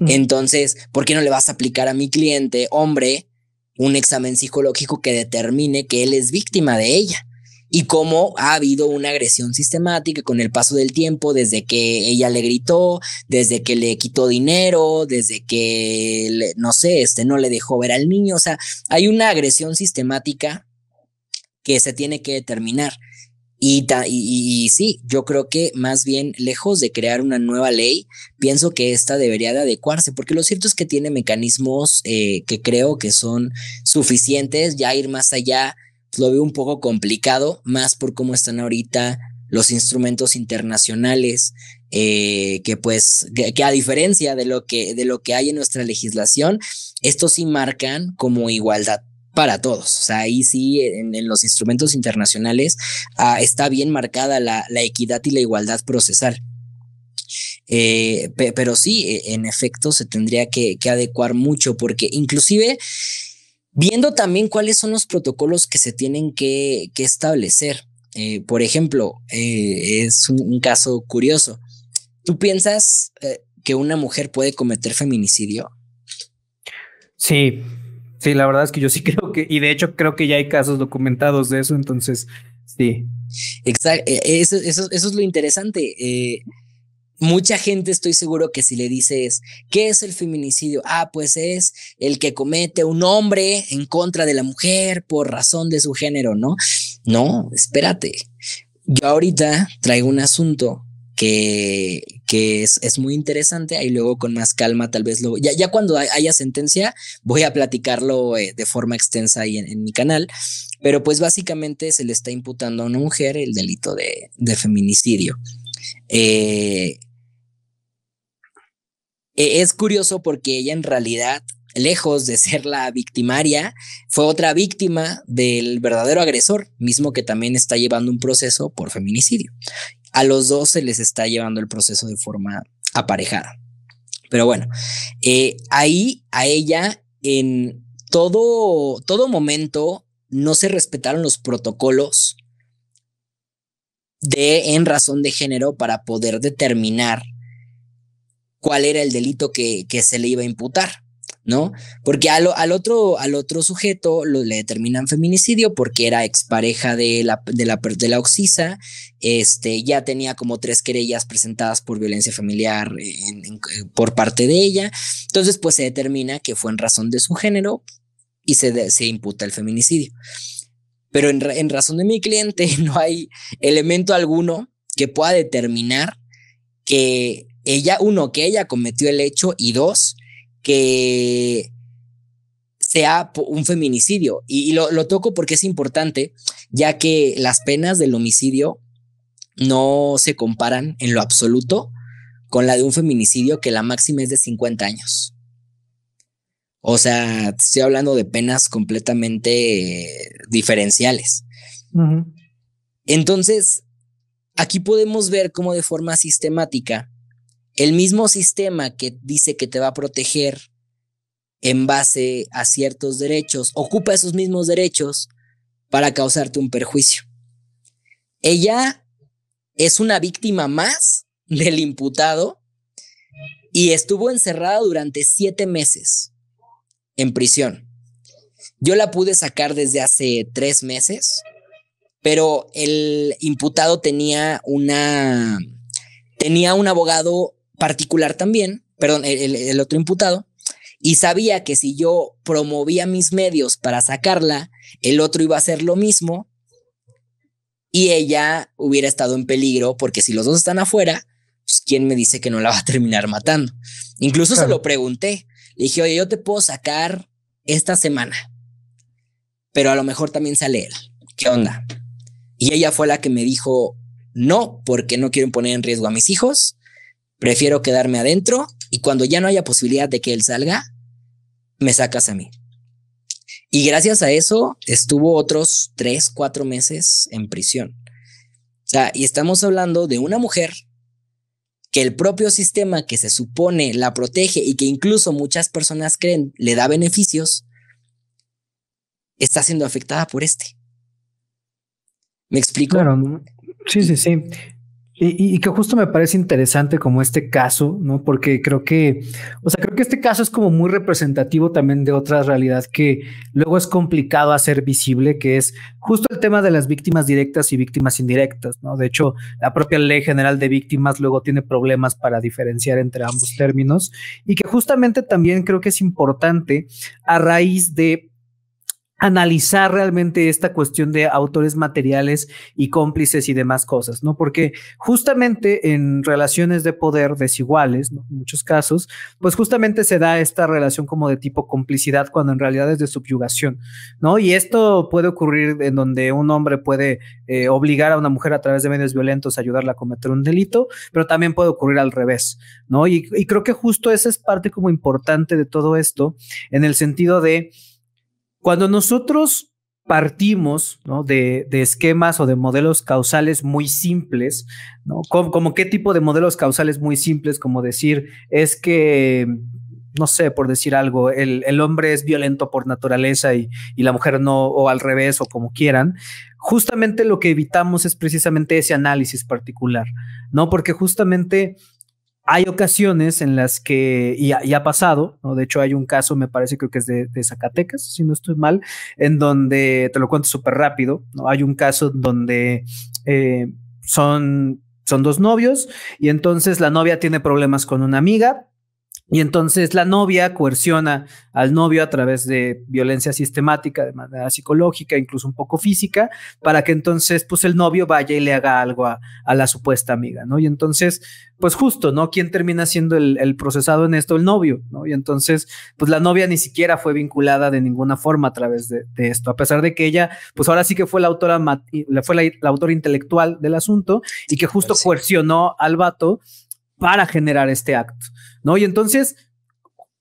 Entonces, ¿por qué no le vas a aplicar a mi cliente, hombre, un examen psicológico que determine que él es víctima de ella? y cómo ha habido una agresión sistemática con el paso del tiempo, desde que ella le gritó, desde que le quitó dinero, desde que, no sé, este no le dejó ver al niño. O sea, hay una agresión sistemática que se tiene que determinar. Y, y, sí, yo creo que más bien, lejos de crear una nueva ley, pienso que esta debería de adecuarse, porque lo cierto es que tiene mecanismos eh, que creo que son suficientes, ya ir más allá lo veo un poco complicado, más por cómo están ahorita los instrumentos internacionales, eh, que pues, que, a diferencia de lo que, de lo que hay en nuestra legislación, estos sí marcan como igualdad para todos. O sea, ahí sí, en, los instrumentos internacionales ah, está bien marcada la, equidad y la igualdad procesal. Eh, pero sí, e, en efecto, se tendría que, que adecuar mucho porque inclusive Viendo también cuáles son los protocolos que se tienen que, establecer. Eh, por ejemplo, eh, es un, caso curioso. ¿Tú piensas eh, que una mujer puede cometer feminicidio? Sí, sí, la verdad es que yo sí *laughs* creo que, y de hecho creo que ya hay casos documentados de eso, entonces, sí. Exacto, eso, eso es lo interesante. Mucha gente estoy seguro que si le dices, ¿qué es el feminicidio? Ah, pues es el que comete un hombre en contra de la mujer por razón de su género, ¿no? No, espérate. Yo ahorita traigo un asunto que, que es, es, muy interesante. Ahí luego con más calma, tal vez lo, ya, ya cuando haya sentencia, voy a platicarlo eh, de forma extensa ahí en, mi canal. Pero pues básicamente se le está imputando a una mujer el delito de, de feminicidio. Eh, eh, es curioso porque ella en realidad, lejos de ser la victimaria, fue otra víctima del verdadero agresor, mismo que también está llevando un proceso por feminicidio. A los dos se les está llevando el proceso de forma aparejada. Pero bueno, eh, ahí a ella en todo, todo momento no se respetaron los protocolos de en razón de género para poder determinar cuál era el delito que, que se le iba a imputar, ¿no? Porque al, otro, al otro sujeto le determinan feminicidio porque era expareja de la, de la, de la Oxisa, este, ya tenía como tres querellas presentadas por violencia familiar por parte de ella, entonces pues se determina que fue en razón de su género y se, se imputa el feminicidio. Pero en razón de mi cliente *laughs* no hay elemento alguno que pueda determinar que ella, uno, que ella cometió el hecho y dos, que sea un feminicidio. Y, lo, toco porque es importante, ya que las penas del homicidio no se comparan en lo absoluto con la de un feminicidio que la máxima es de 50 años. O sea, estoy hablando de penas completamente diferenciales. Entonces, aquí podemos ver cómo de forma sistemática el mismo sistema que dice que te va a proteger en base a ciertos derechos, ocupa esos mismos derechos para causarte un perjuicio. Ella es una víctima más del imputado y estuvo encerrada durante siete meses en prisión. Yo la pude sacar desde hace tres meses, pero el imputado tenía una tenía un abogado particular también, perdón, el, otro imputado, y sabía que si yo promovía mis medios para sacarla, el otro iba a hacer lo mismo y ella hubiera estado en peligro porque si los dos están afuera, pues, quién me dice que no la va a terminar matando. Incluso se lo pregunté. Le dije, oye, yo te puedo sacar esta semana, pero a lo mejor también sale él. ¿Qué onda? Y ella fue la que me dijo, no, porque no quiero poner en riesgo a mis hijos Prefiero quedarme adentro y cuando ya no haya posibilidad de que él salga, me sacas a mí. Y gracias a eso estuvo otros tres, cuatro meses en prisión. y estamos hablando de una mujer que el propio sistema que se supone la protege y que incluso muchas personas creen le da beneficios, está siendo afectada por este. ¿Me explico? Claro, sí, sí, sí. Y, que justo me parece interesante como este caso, ¿no? Porque creo que, o sea, creo que este caso es como muy representativo también de otra realidad que luego es complicado hacer visible, que es justo el tema de las víctimas directas y víctimas indirectas, ¿no? De hecho, la propia ley general de víctimas luego tiene problemas para diferenciar entre ambos términos y que justamente también creo que es importante a raíz de analizar realmente esta cuestión de autores materiales y cómplices y demás cosas, ¿no? Porque justamente en relaciones de poder desiguales, ¿no? en muchos casos, pues justamente se da esta relación como de tipo complicidad cuando en realidad es de subyugación, ¿no? Y esto puede ocurrir en donde un hombre puede eh, obligar a una mujer a través de medios violentos a ayudarla a cometer un delito, pero también puede ocurrir al revés, ¿no? y creo que justo esa es parte como importante de todo esto, en el sentido de cuando nosotros partimos de, esquemas o de modelos causales muy simples, ¿no? Como, qué tipo de modelos causales muy simples, como decir, es que, no sé, por decir algo, el, hombre es violento por naturaleza y, y, la mujer no, o al revés, o como quieran. Justamente lo que evitamos es precisamente ese análisis particular, ¿no? Porque justamente hay ocasiones en las que, y ha, pasado, ¿no? de hecho hay un caso, me parece, creo que es de, Zacatecas, si no estoy mal, en donde, te lo cuento súper rápido, ¿no? hay un caso donde eh, son, son dos novios y entonces la novia tiene problemas con una amiga, y entonces la novia coerciona al novio a través de violencia sistemática, de manera psicológica, incluso un poco física, para que entonces pues el novio vaya y le haga algo a, la supuesta amiga, ¿no? Y entonces, pues justo, ¿no? ¿Quién termina siendo el, procesado en esto? El novio, ¿no? Y entonces, pues la novia ni siquiera fue vinculada de ninguna forma a través de, esto, a pesar de que ella, pues ahora sí que fue la autora, fue la, autora intelectual del asunto y que justo coercionó al vato para generar este acto. ¿no? Y entonces,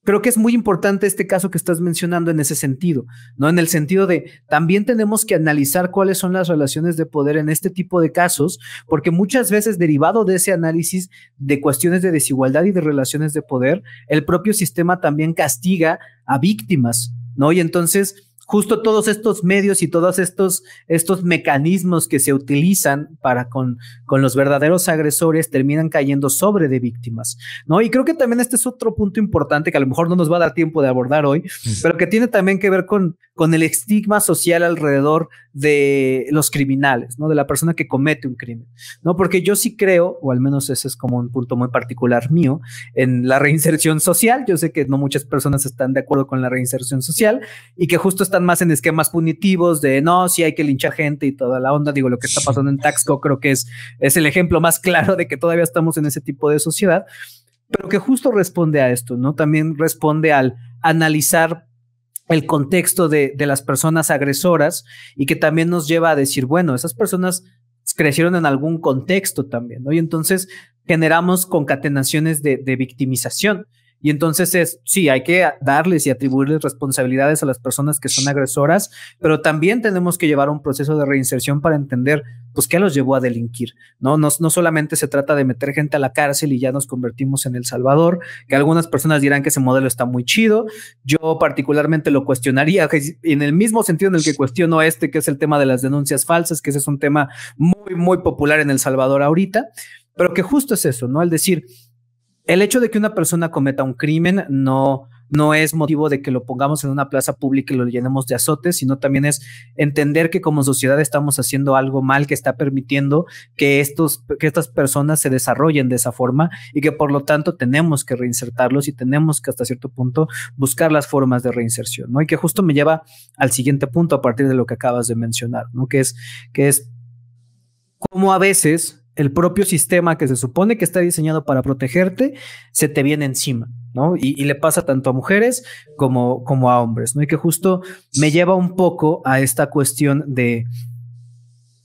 creo que es muy importante este caso que estás mencionando en ese sentido, ¿no? En el sentido de también tenemos que analizar cuáles son las relaciones de poder en este tipo de casos, porque muchas veces derivado de ese análisis de cuestiones de desigualdad y de relaciones de poder, el propio sistema también castiga a víctimas, ¿no? Y entonces justo todos estos medios y todos estos, estos mecanismos que se utilizan para con, con los verdaderos agresores terminan cayendo sobre de víctimas, ¿no? Y creo que también este es otro punto importante que a lo mejor no nos va a dar tiempo de abordar hoy, pero que tiene también que ver con, con el estigma social alrededor de los criminales, ¿no? De la persona que comete un crimen, ¿no? Porque yo sí creo, o al menos ese es como un punto muy particular mío, en la reinserción social. Yo sé que no muchas personas están de acuerdo con la reinserción social y que justo están más en esquemas punitivos de no, si sí hay que linchar gente y toda la onda. Digo, lo que está pasando en Taxco creo que es, es el ejemplo más claro de que todavía estamos en ese tipo de sociedad, pero que justo responde a esto, ¿no? También responde al analizar el contexto de, las personas agresoras y que también nos lleva a decir, bueno, esas personas crecieron en algún contexto también, ¿no? Y entonces generamos concatenaciones de, de victimización y entonces es, sí, hay que darles y atribuirles responsabilidades a las personas que son agresoras, pero también tenemos que llevar un proceso de reinserción para entender, pues, qué los llevó a delinquir, ¿no? No, solamente se trata de meter gente a la cárcel y ya nos convertimos en El Salvador, que algunas personas dirán que ese modelo está muy chido. Yo particularmente lo cuestionaría en el mismo sentido en el que cuestiono este, que es el tema de las denuncias falsas, que ese es un tema muy, muy popular en El Salvador ahorita, pero que justo es eso, ¿no? al decir, el hecho de que una persona cometa un crimen no, no es motivo de que lo pongamos en una plaza pública y lo llenemos de azotes, sino también es entender que como sociedad estamos haciendo algo mal que está permitiendo que, estos, que estas personas se desarrollen de esa forma y que por lo tanto tenemos que reinsertarlos y tenemos que hasta cierto punto buscar las formas de reinserción, ¿no? Y que justo me lleva al siguiente punto a partir de lo que acabas de mencionar, ¿no? Que es, que es a veces el propio sistema que se supone que está diseñado para protegerte se te viene encima, ¿no? Y, le pasa tanto a mujeres como, como a hombres, ¿no? Y que justo me lleva un poco a esta cuestión de,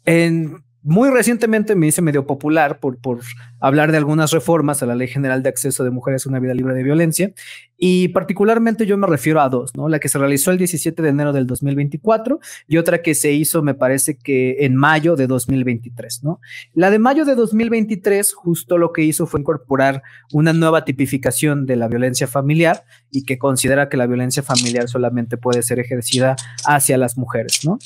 en muy recientemente me hice medio popular por, por hablar de algunas reformas a la Ley General de Acceso de Mujeres a una Vida Libre de Violencia. Y particularmente yo me refiero a dos, ¿no? La que se realizó el 17 de enero del 2024 y otra que se hizo, me parece que en mayo de 2023, ¿no? La de mayo de 2023 justo lo que hizo fue incorporar una nueva tipificación de la violencia familiar y que considera que la violencia familiar solamente puede ser ejercida hacia las mujeres, ¿no?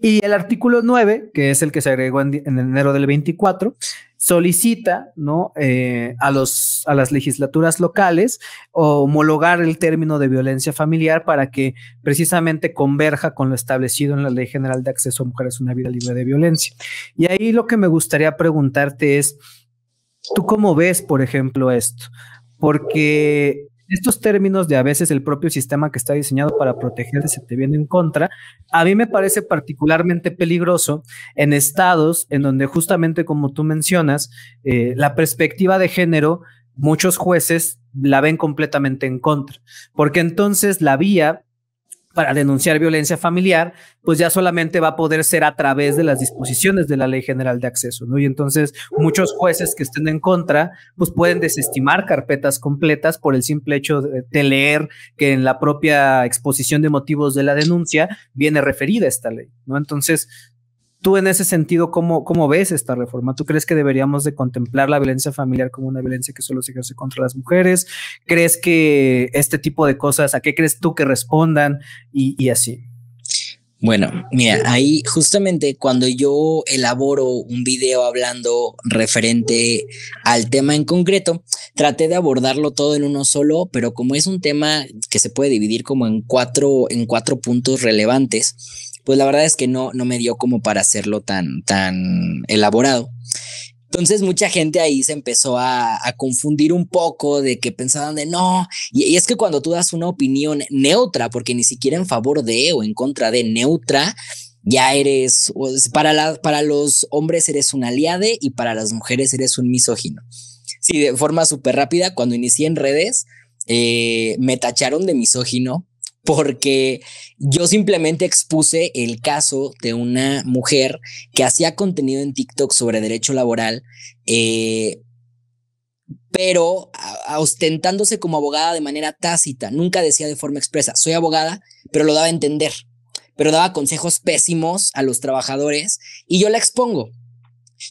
Y el artículo 9, que es el que se agregó en, enero del 24, solicita ¿no? Eh, a, los, a las legislaturas locales homologar el término de violencia familiar para que precisamente converja con lo establecido en la Ley General de Acceso a Mujeres a una Vida Libre de Violencia. Y ahí lo que me gustaría preguntarte es, ¿tú cómo ves, por ejemplo, esto? Porque estos términos de a veces el propio sistema que está diseñado para protegerte se te viene en contra, a mí me parece particularmente peligroso en estados en donde justamente como tú mencionas, eh, la perspectiva de género, muchos jueces la ven completamente en contra, porque entonces la vía para denunciar violencia familiar, pues ya solamente va a poder ser a través de las disposiciones de la Ley General de Acceso, ¿no? Y entonces muchos jueces que estén en contra, pues pueden desestimar carpetas completas por el simple hecho de, leer que en la propia exposición de motivos de la denuncia viene referida esta ley, ¿no? Entonces, Tú en ese sentido, ¿cómo, ves esta reforma? ¿Tú crees que deberíamos de contemplar la violencia familiar como una violencia que solo se ejerce contra las mujeres? ¿Crees que este tipo de cosas, a qué crees tú que respondan y, y así? Bueno, mira, ahí justamente cuando yo elaboro un video hablando referente al tema en concreto, traté de abordarlo todo en uno solo, pero como es un tema que se puede dividir como en cuatro, en cuatro puntos relevantes, pues la verdad es que no, no me dio como para hacerlo tan, tan elaborado. Entonces mucha gente ahí se empezó a, confundir un poco de que pensaban de no, y, es que cuando tú das una opinión neutra, porque ni siquiera en favor de o en contra de neutra, ya eres, para, para los hombres eres un aliade y para las mujeres eres un misógino. Sí, de forma súper rápida, cuando inicié en redes, eh, me tacharon de misógino porque yo simplemente expuse el caso de una mujer que hacía contenido en TikTok sobre derecho laboral, eh, pero ostentándose como abogada de manera tácita, nunca decía de forma expresa, soy abogada, pero lo daba a entender, pero daba consejos pésimos a los trabajadores y yo la expongo.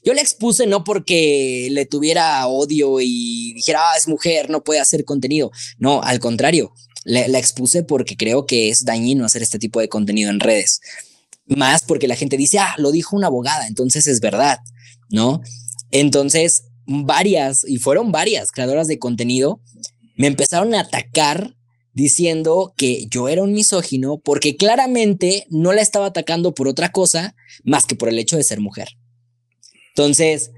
Yo la expuse no porque le tuviera odio y dijera, ah, es mujer, no puede hacer contenido. No, al contrario, la, expuse porque creo que es dañino hacer este tipo de contenido en redes. Más porque la gente dice, ah, lo dijo una abogada, entonces es verdad, ¿no? Entonces, varias, y fueron varias creadoras de contenido, me empezaron a atacar diciendo que yo era un misógino porque claramente no la estaba atacando por otra cosa más que por el hecho de ser mujer. Entonces,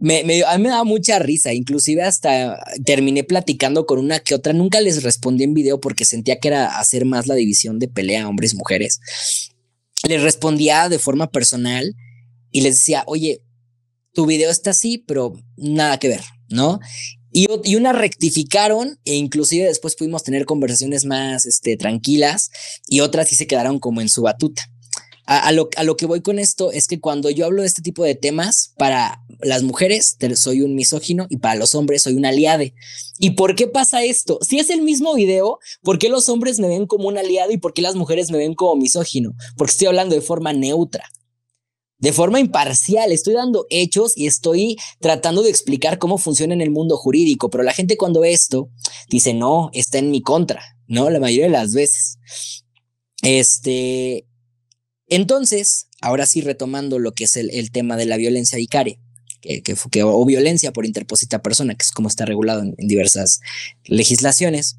me, me, a mí me daba mucha risa, inclusive hasta terminé platicando con una que otra, nunca les respondí en video porque sentía que era hacer más la división de pelea hombres-mujeres. Les respondía de forma personal y les decía, oye, tu video está así, pero nada que ver, ¿no? Y, una rectificaron e inclusive después pudimos tener conversaciones más este, tranquilas y otras sí se quedaron como en su batuta a, lo, lo, que voy con esto es que cuando yo hablo de este tipo de temas, para las mujeres soy un misógino y para los hombres soy un aliade. ¿Y por qué pasa esto? Si es el mismo video, ¿por qué los hombres me ven como un aliado y por qué las mujeres me ven como misógino? Porque estoy hablando de forma neutra de forma imparcial, estoy dando hechos y estoy tratando de explicar cómo funciona en el mundo jurídico, pero la gente cuando ve esto dice, no, está en mi contra, ¿no? La mayoría de las veces. Este, entonces, ahora sí retomando lo que es el, tema de la violencia vicaria, que, o violencia por interposita persona, que es como está regulado en, diversas legislaciones,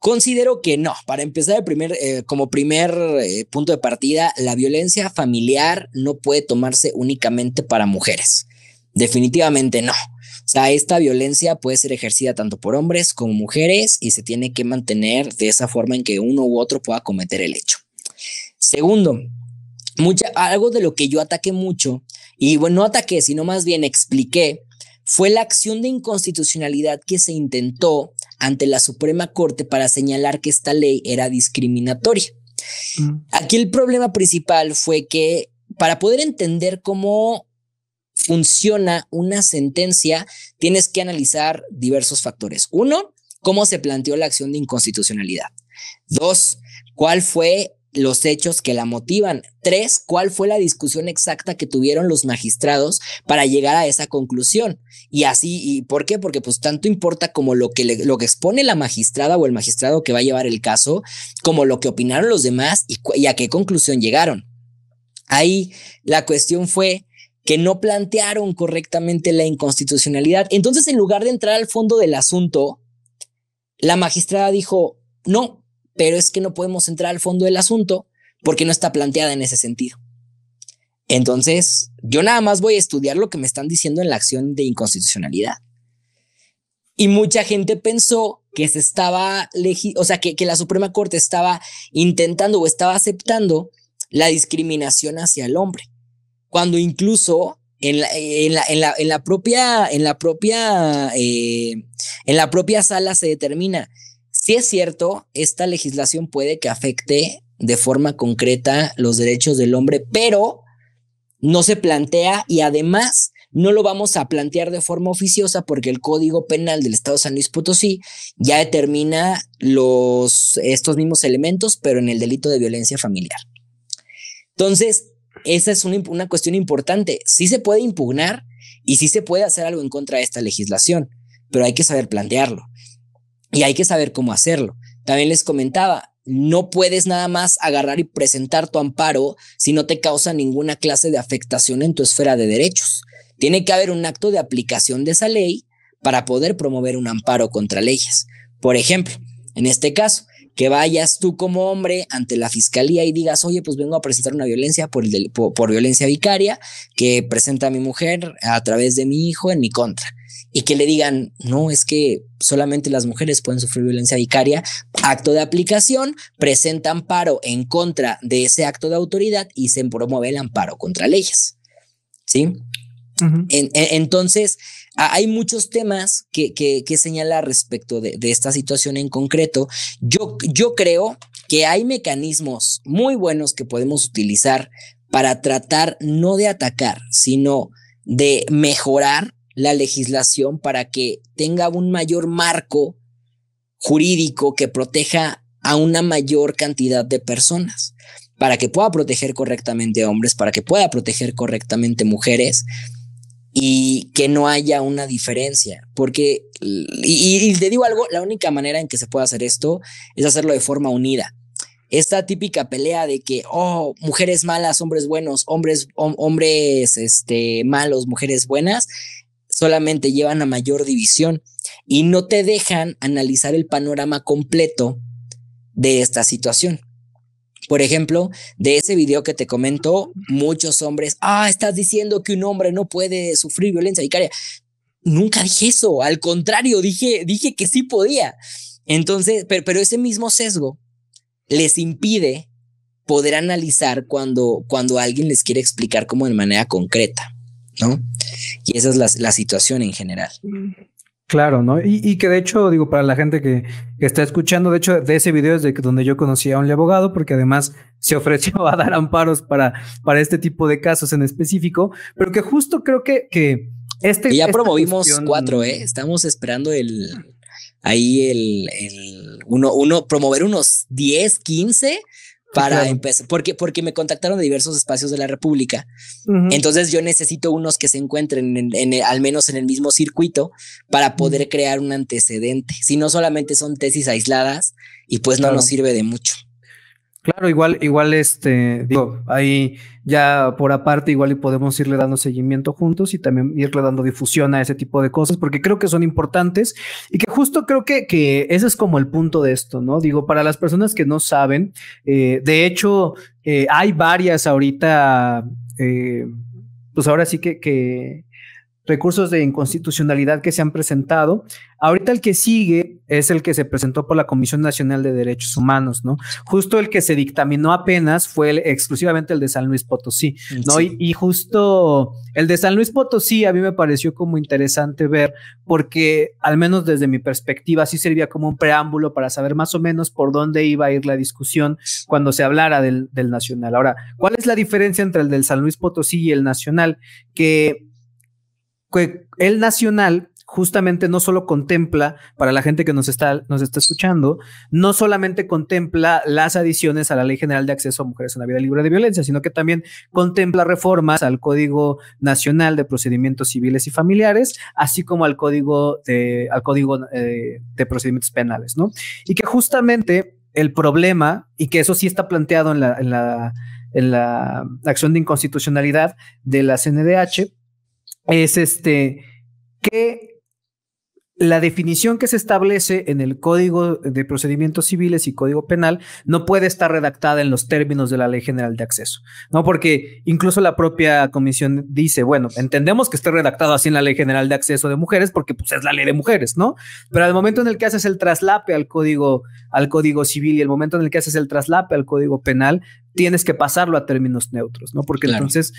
considero que no. Para empezar, primer, eh, como primer eh, punto de partida, la violencia familiar no puede tomarse únicamente para mujeres. Definitivamente no. O sea, esta violencia puede ser ejercida tanto por hombres como mujeres y se tiene que mantener de esa forma en que uno u otro pueda cometer el hecho. Segundo, mucha, algo de lo que yo ataqué mucho, y bueno, no ataqué, sino más bien expliqué, fue la acción de inconstitucionalidad que se intentó ante la Suprema Corte para señalar que esta ley era discriminatoria. Mm. Aquí el problema principal fue que para poder entender cómo funciona una sentencia, tienes que analizar diversos factores. Uno, cómo se planteó la acción de inconstitucionalidad. Dos, cuál fue los hechos que la motivan. Tres, cuál fue la discusión exacta que tuvieron los magistrados para llegar a esa conclusión. Y así, ¿y por qué? Porque pues tanto importa como lo que, lo que expone la magistrada o el magistrado que va a llevar el caso, como lo que opinaron los demás y a qué conclusión llegaron. Ahí la cuestión fue que no plantearon correctamente la inconstitucionalidad. Entonces, en lugar de entrar al fondo del asunto, la magistrada dijo, no, pero es que no podemos entrar al fondo del asunto porque no está planteada en ese sentido. Entonces, yo nada más voy a estudiar lo que me están diciendo en la acción de inconstitucionalidad. Y mucha gente pensó que se estaba, o sea, que, la Suprema Corte estaba intentando o estaba aceptando la discriminación hacia el hombre, cuando incluso en en la, propia, en la propia, eh, en la propia sala se determina si es cierto, esta legislación puede que afecte de forma concreta los derechos del hombre, pero no se plantea y además no lo vamos a plantear de forma oficiosa porque el Código Penal del Estado de San Luis Potosí ya determina los, estos mismos elementos, pero en el delito de violencia familiar. Entonces, esa es una, una cuestión importante. Sí se puede impugnar y sí se puede hacer algo en contra de esta legislación, pero hay que saber plantearlo y hay que saber cómo hacerlo. También les comentaba, no puedes nada más agarrar y presentar tu amparo si no te causa ninguna clase de afectación en tu esfera de derechos. Tiene que haber un acto de aplicación de esa ley para poder promover un amparo contra leyes. Por ejemplo, en este caso, que vayas tú como hombre ante la fiscalía y digas, oye, pues vengo a presentar una violencia por, violencia vicaria que presenta mi mujer a través de mi hijo en mi contra y que le digan, no, es que solamente las mujeres pueden sufrir violencia vicaria, acto de aplicación, presenta amparo en contra de ese acto de autoridad y se promueve el amparo contra leyes. ¿Sí? entonces, hay muchos temas que, que, señalar respecto de, de, esta situación en concreto. Yo, yo creo que hay mecanismos muy buenos que podemos utilizar para tratar no de atacar, sino de mejorar la legislación para que tenga un mayor marco jurídico que proteja a una mayor cantidad de personas, para que pueda proteger correctamente a hombres, para que pueda proteger correctamente mujeres y que no haya una diferencia. Porque, y, te digo algo, la única manera en que se puede hacer esto es hacerlo de forma unida esta típica pelea de que, oh, mujeres malas, hombres buenos, hombres, hombres este, malos, mujeres buenas, solamente llevan a mayor división y no te dejan analizar el panorama completo de esta situación. Por ejemplo, de ese video que te comentó, muchos hombres, ah, estás diciendo que un hombre no puede sufrir violencia vicaria. Nunca dije eso, al contrario, dije, dije que sí podía. Entonces, pero, ese mismo sesgo les impide poder analizar cuando, cuando alguien les quiere explicar como de manera concreta, ¿no? Y esa es la, situación en general. Claro, ¿no? Y, que de hecho, digo, para la gente que, está escuchando, de hecho, de ese video es de donde yo conocí a un abogado, porque además se ofreció *laughs* a dar amparos para, para este tipo de casos en específico, pero que justo creo que, que este... ya promovimos cuatro, ¿eh? Estamos esperando el... Ahí el, el uno, uno, promover unos 10, 15 para empezar, porque, porque me contactaron de diversos espacios de la República. Entonces yo necesito unos que se encuentren en, al menos en el mismo circuito para poder crear un antecedente. Si no solamente son tesis aisladas y pues no nos sirve de mucho. Claro, igual, igual este, digo, ahí ya por aparte, igual y podemos irle dando seguimiento juntos y también irle dando difusión a ese tipo de cosas, porque creo que son importantes y que justo creo que, que ese es como el punto de esto, ¿no? Digo, para las personas que no saben, eh, de hecho, eh, hay varias ahorita, eh, pues ahora sí que, que recursos de inconstitucionalidad que se han presentado. Ahorita el que sigue es el que se presentó por la Comisión Nacional de Derechos Humanos, ¿no? Justo el que se dictaminó apenas fue exclusivamente el de San Luis Potosí, ¿no? Y, justo el de San Luis Potosí a mí me pareció como interesante ver porque al menos desde mi perspectiva sí servía como un preámbulo para saber más o menos por dónde iba a ir la discusión cuando se hablara del, del nacional. Ahora, ¿cuál es la diferencia entre el del San Luis Potosí y el nacional? Que que el nacional justamente no solo contempla, para la gente que nos está, nos está escuchando, no solamente contempla las adiciones a la Ley General de Acceso a Mujeres en la Vida Libre de Violencia, sino que también contempla reformas al Código Nacional de Procedimientos Civiles y Familiares, así como al Código de, al código, eh, de Procedimientos Penales, ¿no? Y que justamente el problema, y que eso sí está planteado en la, en la, en la acción de inconstitucionalidad de la CNDH, es este, que la definición que se establece en el Código de Procedimientos Civiles y Código Penal no puede estar redactada en los términos de la Ley General de Acceso, ¿no? Porque incluso la propia comisión dice, bueno, entendemos que esté redactado así en la Ley General de Acceso de Mujeres porque pues, es la ley de mujeres, ¿no? Pero al momento en el que haces el traslape al Código, al Código Civil y el momento en el que haces el traslape al Código Penal, tienes que pasarlo a términos neutros, ¿no? Porque entonces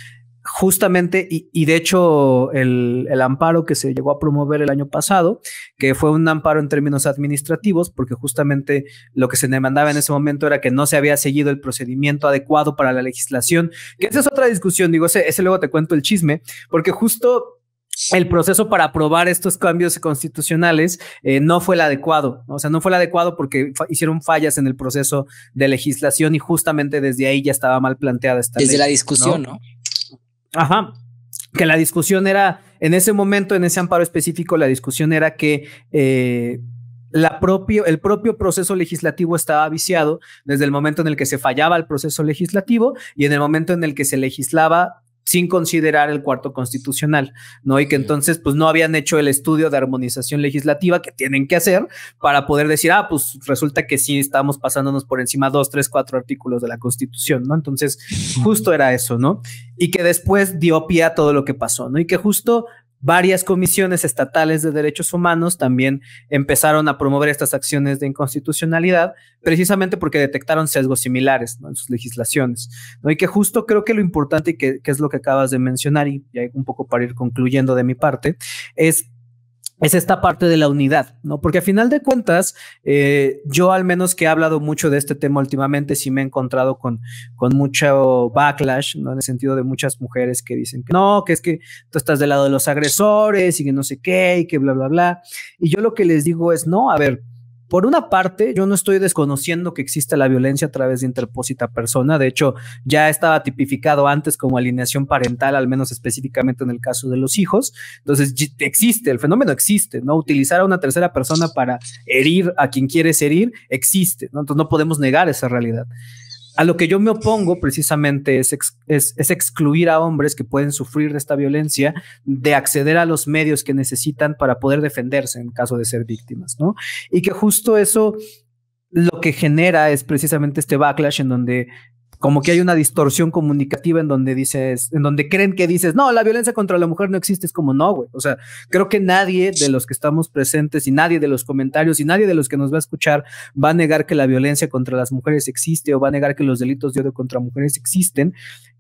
justamente, y, de hecho el, amparo que se llegó a promover el año pasado, que fue un amparo en términos administrativos, porque justamente lo que se demandaba en ese momento era que no se había seguido el procedimiento adecuado para la legislación, que esa es otra discusión, digo, ese, luego te cuento el chisme, porque justo el proceso para aprobar estos cambios constitucionales eh, no fue el adecuado, o sea, no fue el adecuado porque hicieron fallas en el proceso de legislación y justamente desde ahí ya estaba mal planteada esta. Desde la discusión, ¿no? Ajá. Que la discusión era, en ese momento, en ese amparo específico, la discusión era que eh, la propio, el propio proceso legislativo estaba viciado desde el momento en el que se fallaba el proceso legislativo y en el momento en el que se legislaba sin considerar el cuarto constitucional, ¿no? Y que entonces, pues no habían hecho el estudio de armonización legislativa que tienen que hacer para poder decir, ah, pues resulta que sí estamos pasándonos por encima dos, tres, cuatro artículos de la Constitución, ¿no? Entonces, justo era eso, ¿no? Y que después dio pie a todo lo que pasó, ¿no? Y que justo varias comisiones estatales de derechos humanos también empezaron a promover estas acciones de inconstitucionalidad, precisamente porque detectaron sesgos similares en sus legislaciones. Y que justo creo que lo importante, y que, es lo que acabas de mencionar, y, y un poco para ir concluyendo de mi parte, es es esta parte de la unidad, ¿no? Porque a final de cuentas, eh, yo al menos que he hablado mucho de este tema últimamente, sí me he encontrado con, con mucho backlash, ¿no? En el sentido de muchas mujeres que dicen que no, que es que tú estás del lado de los agresores y que no sé qué y que bla, bla, bla. Y yo lo que les digo es, no, a ver, por una parte, yo no estoy desconociendo que existe la violencia a través de interpósita persona. De hecho, ya estaba tipificado antes como alineación parental, al menos específicamente en el caso de los hijos. Entonces, existe, el fenómeno existe, ¿no? Utilizar a una tercera persona para herir a quien quieres herir existe, ¿no? Entonces, no podemos negar esa realidad. A lo que yo me opongo precisamente es, es, excluir a hombres que pueden sufrir de esta violencia de acceder a los medios que necesitan para poder defenderse en caso de ser víctimas, ¿no? Y que justo eso lo que genera es precisamente este backlash en donde como que hay una distorsión comunicativa en donde dices, en donde creen que dices, no, la violencia contra la mujer no existe, es como no, güey. O sea, creo que nadie de los que estamos presentes y nadie de los comentarios y nadie de los que nos va a escuchar va a negar que la violencia contra las mujeres existe o va a negar que los delitos de odio contra mujeres existen.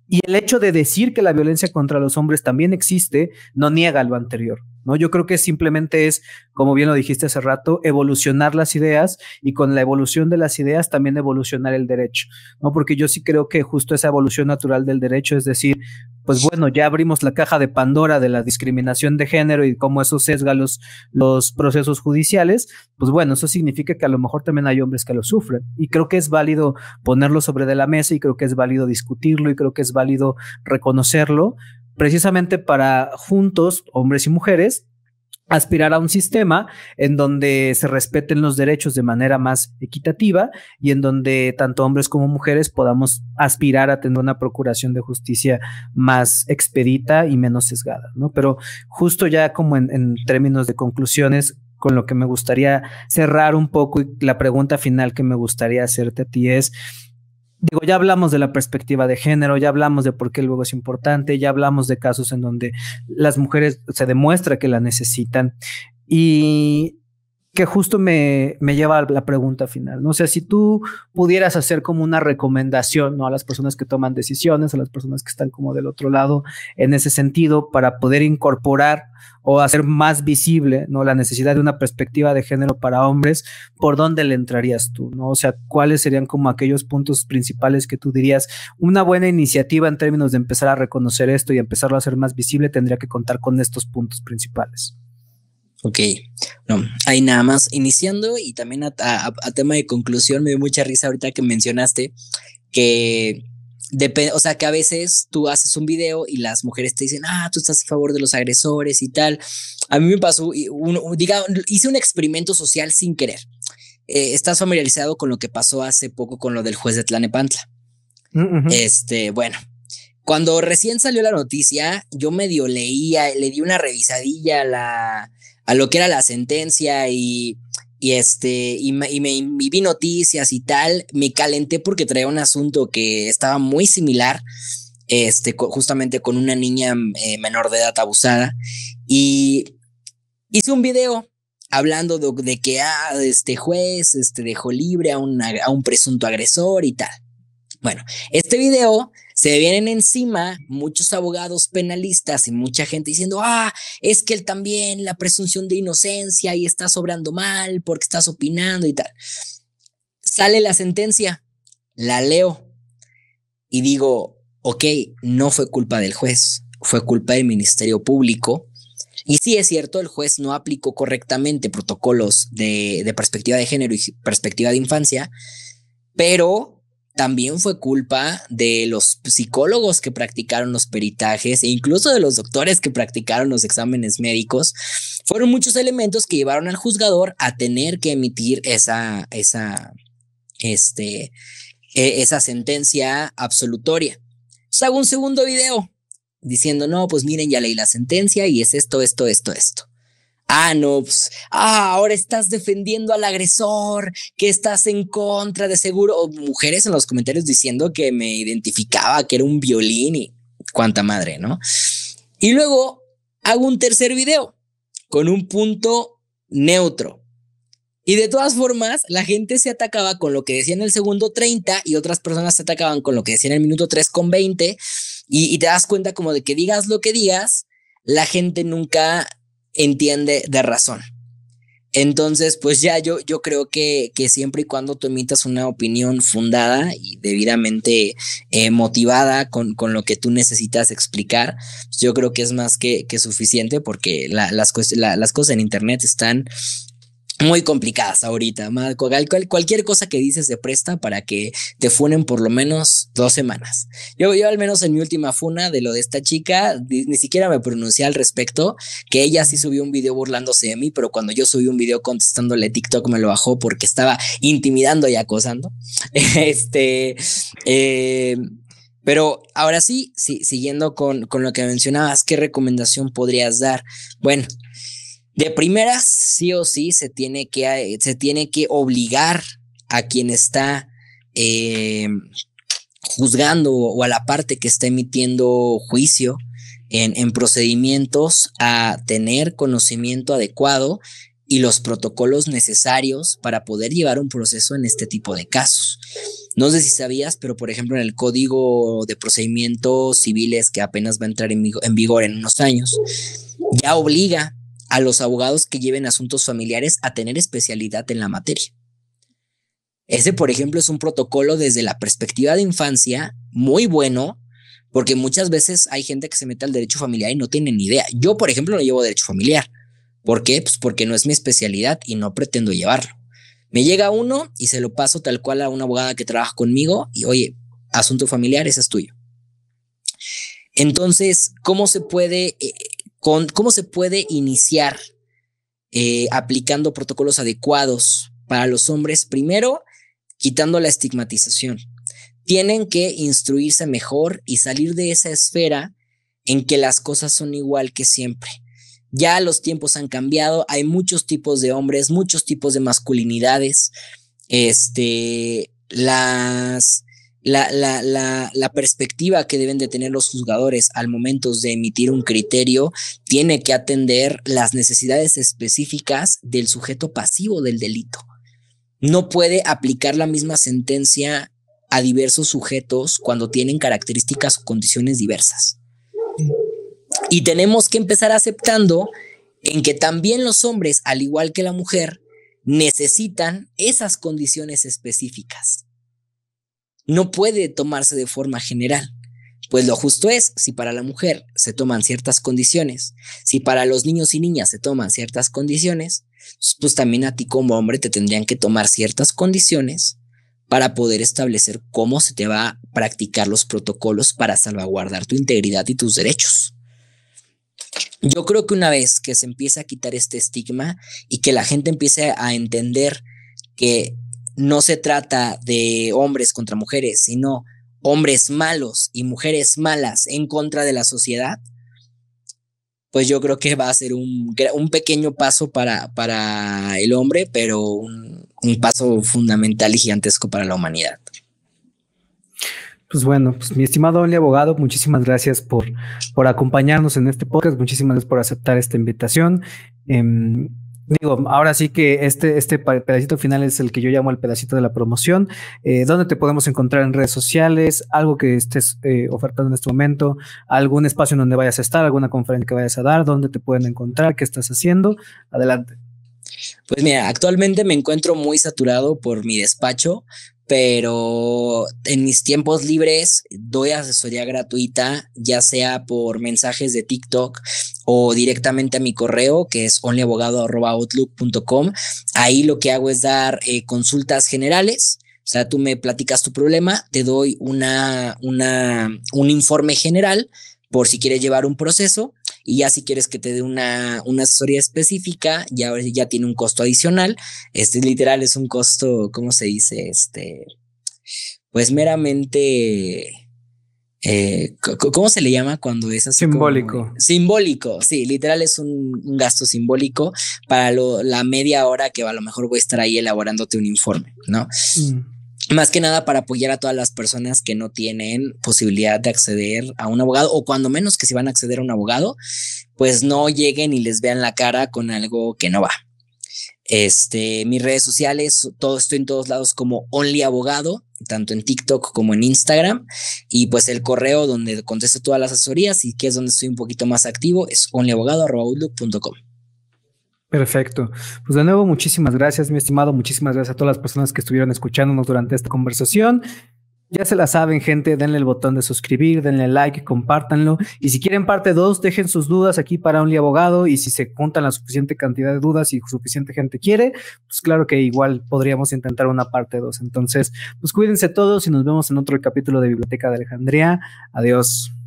Y el hecho de decir que la violencia contra los hombres también existe no niega lo anterior, ¿no? Yo creo que simplemente es, como bien lo dijiste hace rato, evolucionar las ideas y con la evolución de las ideas también evolucionar el derecho, ¿no? Porque yo sí creo que justo esa evolución natural del derecho, es decir, pues bueno, ya abrimos la caja de Pandora de la discriminación de género y cómo eso sesga los, procesos judiciales, pues bueno, eso significa que a lo mejor también hay hombres que lo sufren. Y creo que es válido ponerlo sobre de la mesa y creo que es válido discutirlo y creo que es válido reconocerlo, precisamente para juntos, hombres y mujeres, aspirar a un sistema en donde se respeten los derechos de manera más equitativa y en donde tanto hombres como mujeres podamos aspirar a tener una procuración de justicia más expedita y menos sesgada, ¿no? Pero justo ya como en, en términos de conclusiones, con lo que me gustaría cerrar un poco y la pregunta final que me gustaría hacerte a ti es, digo, ya hablamos de la perspectiva de género, ya hablamos de por qué luego es importante, ya hablamos de casos en donde las mujeres se demuestra que la necesitan. Y que justo me, lleva a la pregunta final. No o sea, si tú pudieras hacer como una recomendación ¿no? a las personas que toman decisiones, a las personas que están como del otro lado en ese sentido, para poder incorporar o hacer más visible ¿no? la necesidad de una perspectiva de género para hombres, ¿por dónde le entrarías tú? ¿no? O sea, ¿cuáles serían como aquellos puntos principales que tú dirías? Una buena iniciativa en términos de empezar a reconocer esto y empezarlo a hacer más visible tendría que contar con estos puntos principales. Ok, no, ahí nada más. Iniciando y también a, tema de conclusión, me dio mucha risa ahorita que mencionaste que, o sea, que a veces tú haces un video y las mujeres te dicen, ah, tú estás a favor de los agresores y tal. A mí me pasó, un, hice un experimento social sin querer. Eh, ¿Estás familiarizado con lo que pasó hace poco con lo del juez de Tlanepantla? Mm, este, bueno, cuando recién salió la noticia, yo medio leía, le di una revisadilla a la a lo que era la sentencia y, este, y, me, vi noticias y tal, me calenté porque traía un asunto que estaba muy similar, este, justamente con una niña eh, menor de edad abusada y hice un video hablando de, que ah, este juez este, dejó libre a, a un presunto agresor y tal. Bueno, este video se vienen encima muchos abogados penalistas y mucha gente diciendo, ah, es que él también, la presunción de inocencia y estás sobrando mal porque estás opinando y tal. Sale la sentencia, la leo y digo, ok, no fue culpa del juez, fue culpa del Ministerio Público. Y sí es cierto, el juez no aplicó correctamente protocolos de perspectiva de género y perspectiva de infancia, pero también fue culpa de los psicólogos que practicaron los peritajes e incluso de los doctores que practicaron los exámenes médicos. Fueron muchos elementos que llevaron al juzgador a tener que emitir esa, esa, este, e, esa sentencia absolutoria. Pues hago un segundo video diciendo, no, pues miren, ya leí la sentencia y es esto, esto, esto, esto. Ah, no, pues, ah, ahora estás defendiendo al agresor, que estás en contra de seguro, o mujeres en los comentarios diciendo que me identificaba, que era un violín y cuánta madre, ¿no? Y luego hago un tercer video con un punto neutro. Y de todas formas, la gente se atacaba con lo que decía en el segundo 30 y otras personas se atacaban con lo que decía en el minuto 3 con 20 y, y te das cuenta como de que digas lo que digas, la gente nunca entiende de razón. Entonces, pues ya yo, yo creo que, que siempre y cuando tú emitas una opinión fundada y debidamente eh, motivada con, con, lo que tú necesitas explicar, pues yo creo que es más que, que suficiente porque las, las cosas en Internet están muy complicadas ahorita. Cualquier cosa que dices se presta para que te funen por lo menos dos semanas. Yo, yo al menos en mi última funa de lo de esta chica, ni siquiera me pronuncié al respecto, que ella sí subió un video burlándose de mí, pero cuando yo subí un video contestándole TikTok me lo bajó porque estaba intimidando y acosando. *laughs* este... Eh, pero ahora sí, sí siguiendo con, con, lo que mencionabas, ¿qué recomendación podrías dar? Bueno, de primera, sí o sí, se tiene que, eh, se tiene que obligar a quien está eh, juzgando o a la parte que está emitiendo juicio en, en procedimientos a tener conocimiento adecuado y los protocolos necesarios para poder llevar un proceso en este tipo de casos. No sé si sabías, pero por ejemplo en el Código de Procedimientos Civiles que apenas va a entrar en, vigor en unos años, ya obliga a los abogados que lleven asuntos familiares a tener especialidad en la materia. Ese, por ejemplo, es un protocolo desde la perspectiva de infancia muy bueno, porque muchas veces hay gente que se mete al derecho familiar y no tiene ni idea. Yo, por ejemplo, no llevo derecho familiar. ¿Por qué? Pues porque no es mi especialidad y no pretendo llevarlo. Me llega uno y se lo paso tal cual a una abogada que trabaja conmigo y, oye, asunto familiar, ese es tuyo. Entonces, ¿cómo se puede eh, cómo se puede iniciar eh, aplicando protocolos adecuados para los hombres. Primero, quitando la estigmatización. Tienen que instruirse mejor y salir de esa esfera en que las cosas son igual que siempre. Ya los tiempos han cambiado, hay muchos tipos de hombres, muchos tipos de masculinidades. Este, las la, perspectiva que deben de tener los juzgadores al momento de emitir un criterio tiene que atender las necesidades específicas del sujeto pasivo del delito. No puede aplicar la misma sentencia a diversos sujetos cuando tienen características o condiciones diversas. Y tenemos que empezar aceptando en que también los hombres, al igual que la mujer, necesitan esas condiciones específicas no puede tomarse de forma general, pues lo justo es, si para la mujer se toman ciertas condiciones, si para los niños y niñas se toman ciertas condiciones, pues también a ti como hombre te tendrían que tomar ciertas condiciones para poder establecer cómo se te va a practicar los protocolos para salvaguardar tu integridad y tus derechos. Yo creo que una vez que se empieza a quitar este estigma y que la gente empiece a entender que no se trata de hombres contra mujeres, sino hombres malos y mujeres malas en contra de la sociedad, pues yo creo que va a ser un, pequeño paso para, para, el hombre, pero un, paso fundamental y gigantesco para la humanidad. Pues bueno, pues mi estimado Only Abogado, muchísimas gracias por, por acompañarnos en este podcast, muchísimas gracias por aceptar esta invitación. Em, Digo, ahora sí que este, este pedacito final es el que yo llamo el pedacito de la promoción. Eh, ¿Dónde te podemos encontrar en redes sociales? ¿Algo que estés eh, ofertando en este momento? ¿Algún espacio en donde vayas a estar? ¿Alguna conferencia que vayas a dar? ¿Dónde te pueden encontrar? ¿Qué estás haciendo? Adelante. Pues mira, actualmente me encuentro muy saturado por mi despacho, pero en mis tiempos libres doy asesoría gratuita, ya sea por mensajes de TikTok o directamente a mi correo, que es onlyabogado.outlook.com. Ahí lo que hago es dar eh, consultas generales. O sea, tú me platicas tu problema, te doy una, una, un informe general por si quieres llevar un proceso y ya si quieres que te dé una, asesoría específica, ya, ya tiene un costo adicional. Este literal es un costo, ¿cómo se dice? Este, pues meramente... Eh, ¿Cómo se le llama cuando es así? Simbólico. simbólico, sí, literal es un, gasto simbólico para la media hora que a lo mejor voy a estar ahí elaborándote un informe, ¿no? Mm más que nada para apoyar a todas las personas que no tienen posibilidad de acceder a un abogado o cuando menos que si van a acceder a un abogado, pues no lleguen y les vean la cara con algo que no va. Este, mis redes sociales, todo, estoy en todos lados como Only Abogado, tanto en TikTok como en Instagram. Y pues el correo donde contesto todas las asesorías y que es donde estoy un poquito más activo es onlyabogado.com. Perfecto. Pues de nuevo, muchísimas gracias, mi estimado. Muchísimas gracias a todas las personas que estuvieron escuchándonos durante esta conversación. Ya se la saben, gente, denle el botón de suscribir, denle like, compártanlo. Y si quieren parte 2, dejen sus dudas aquí para un Abogado. Y si se juntan la suficiente cantidad de dudas y suficiente gente quiere, pues claro que igual podríamos intentar una parte 2. Entonces, pues cuídense todos y nos vemos en otro capítulo de Biblioteca de Alejandría. Adiós.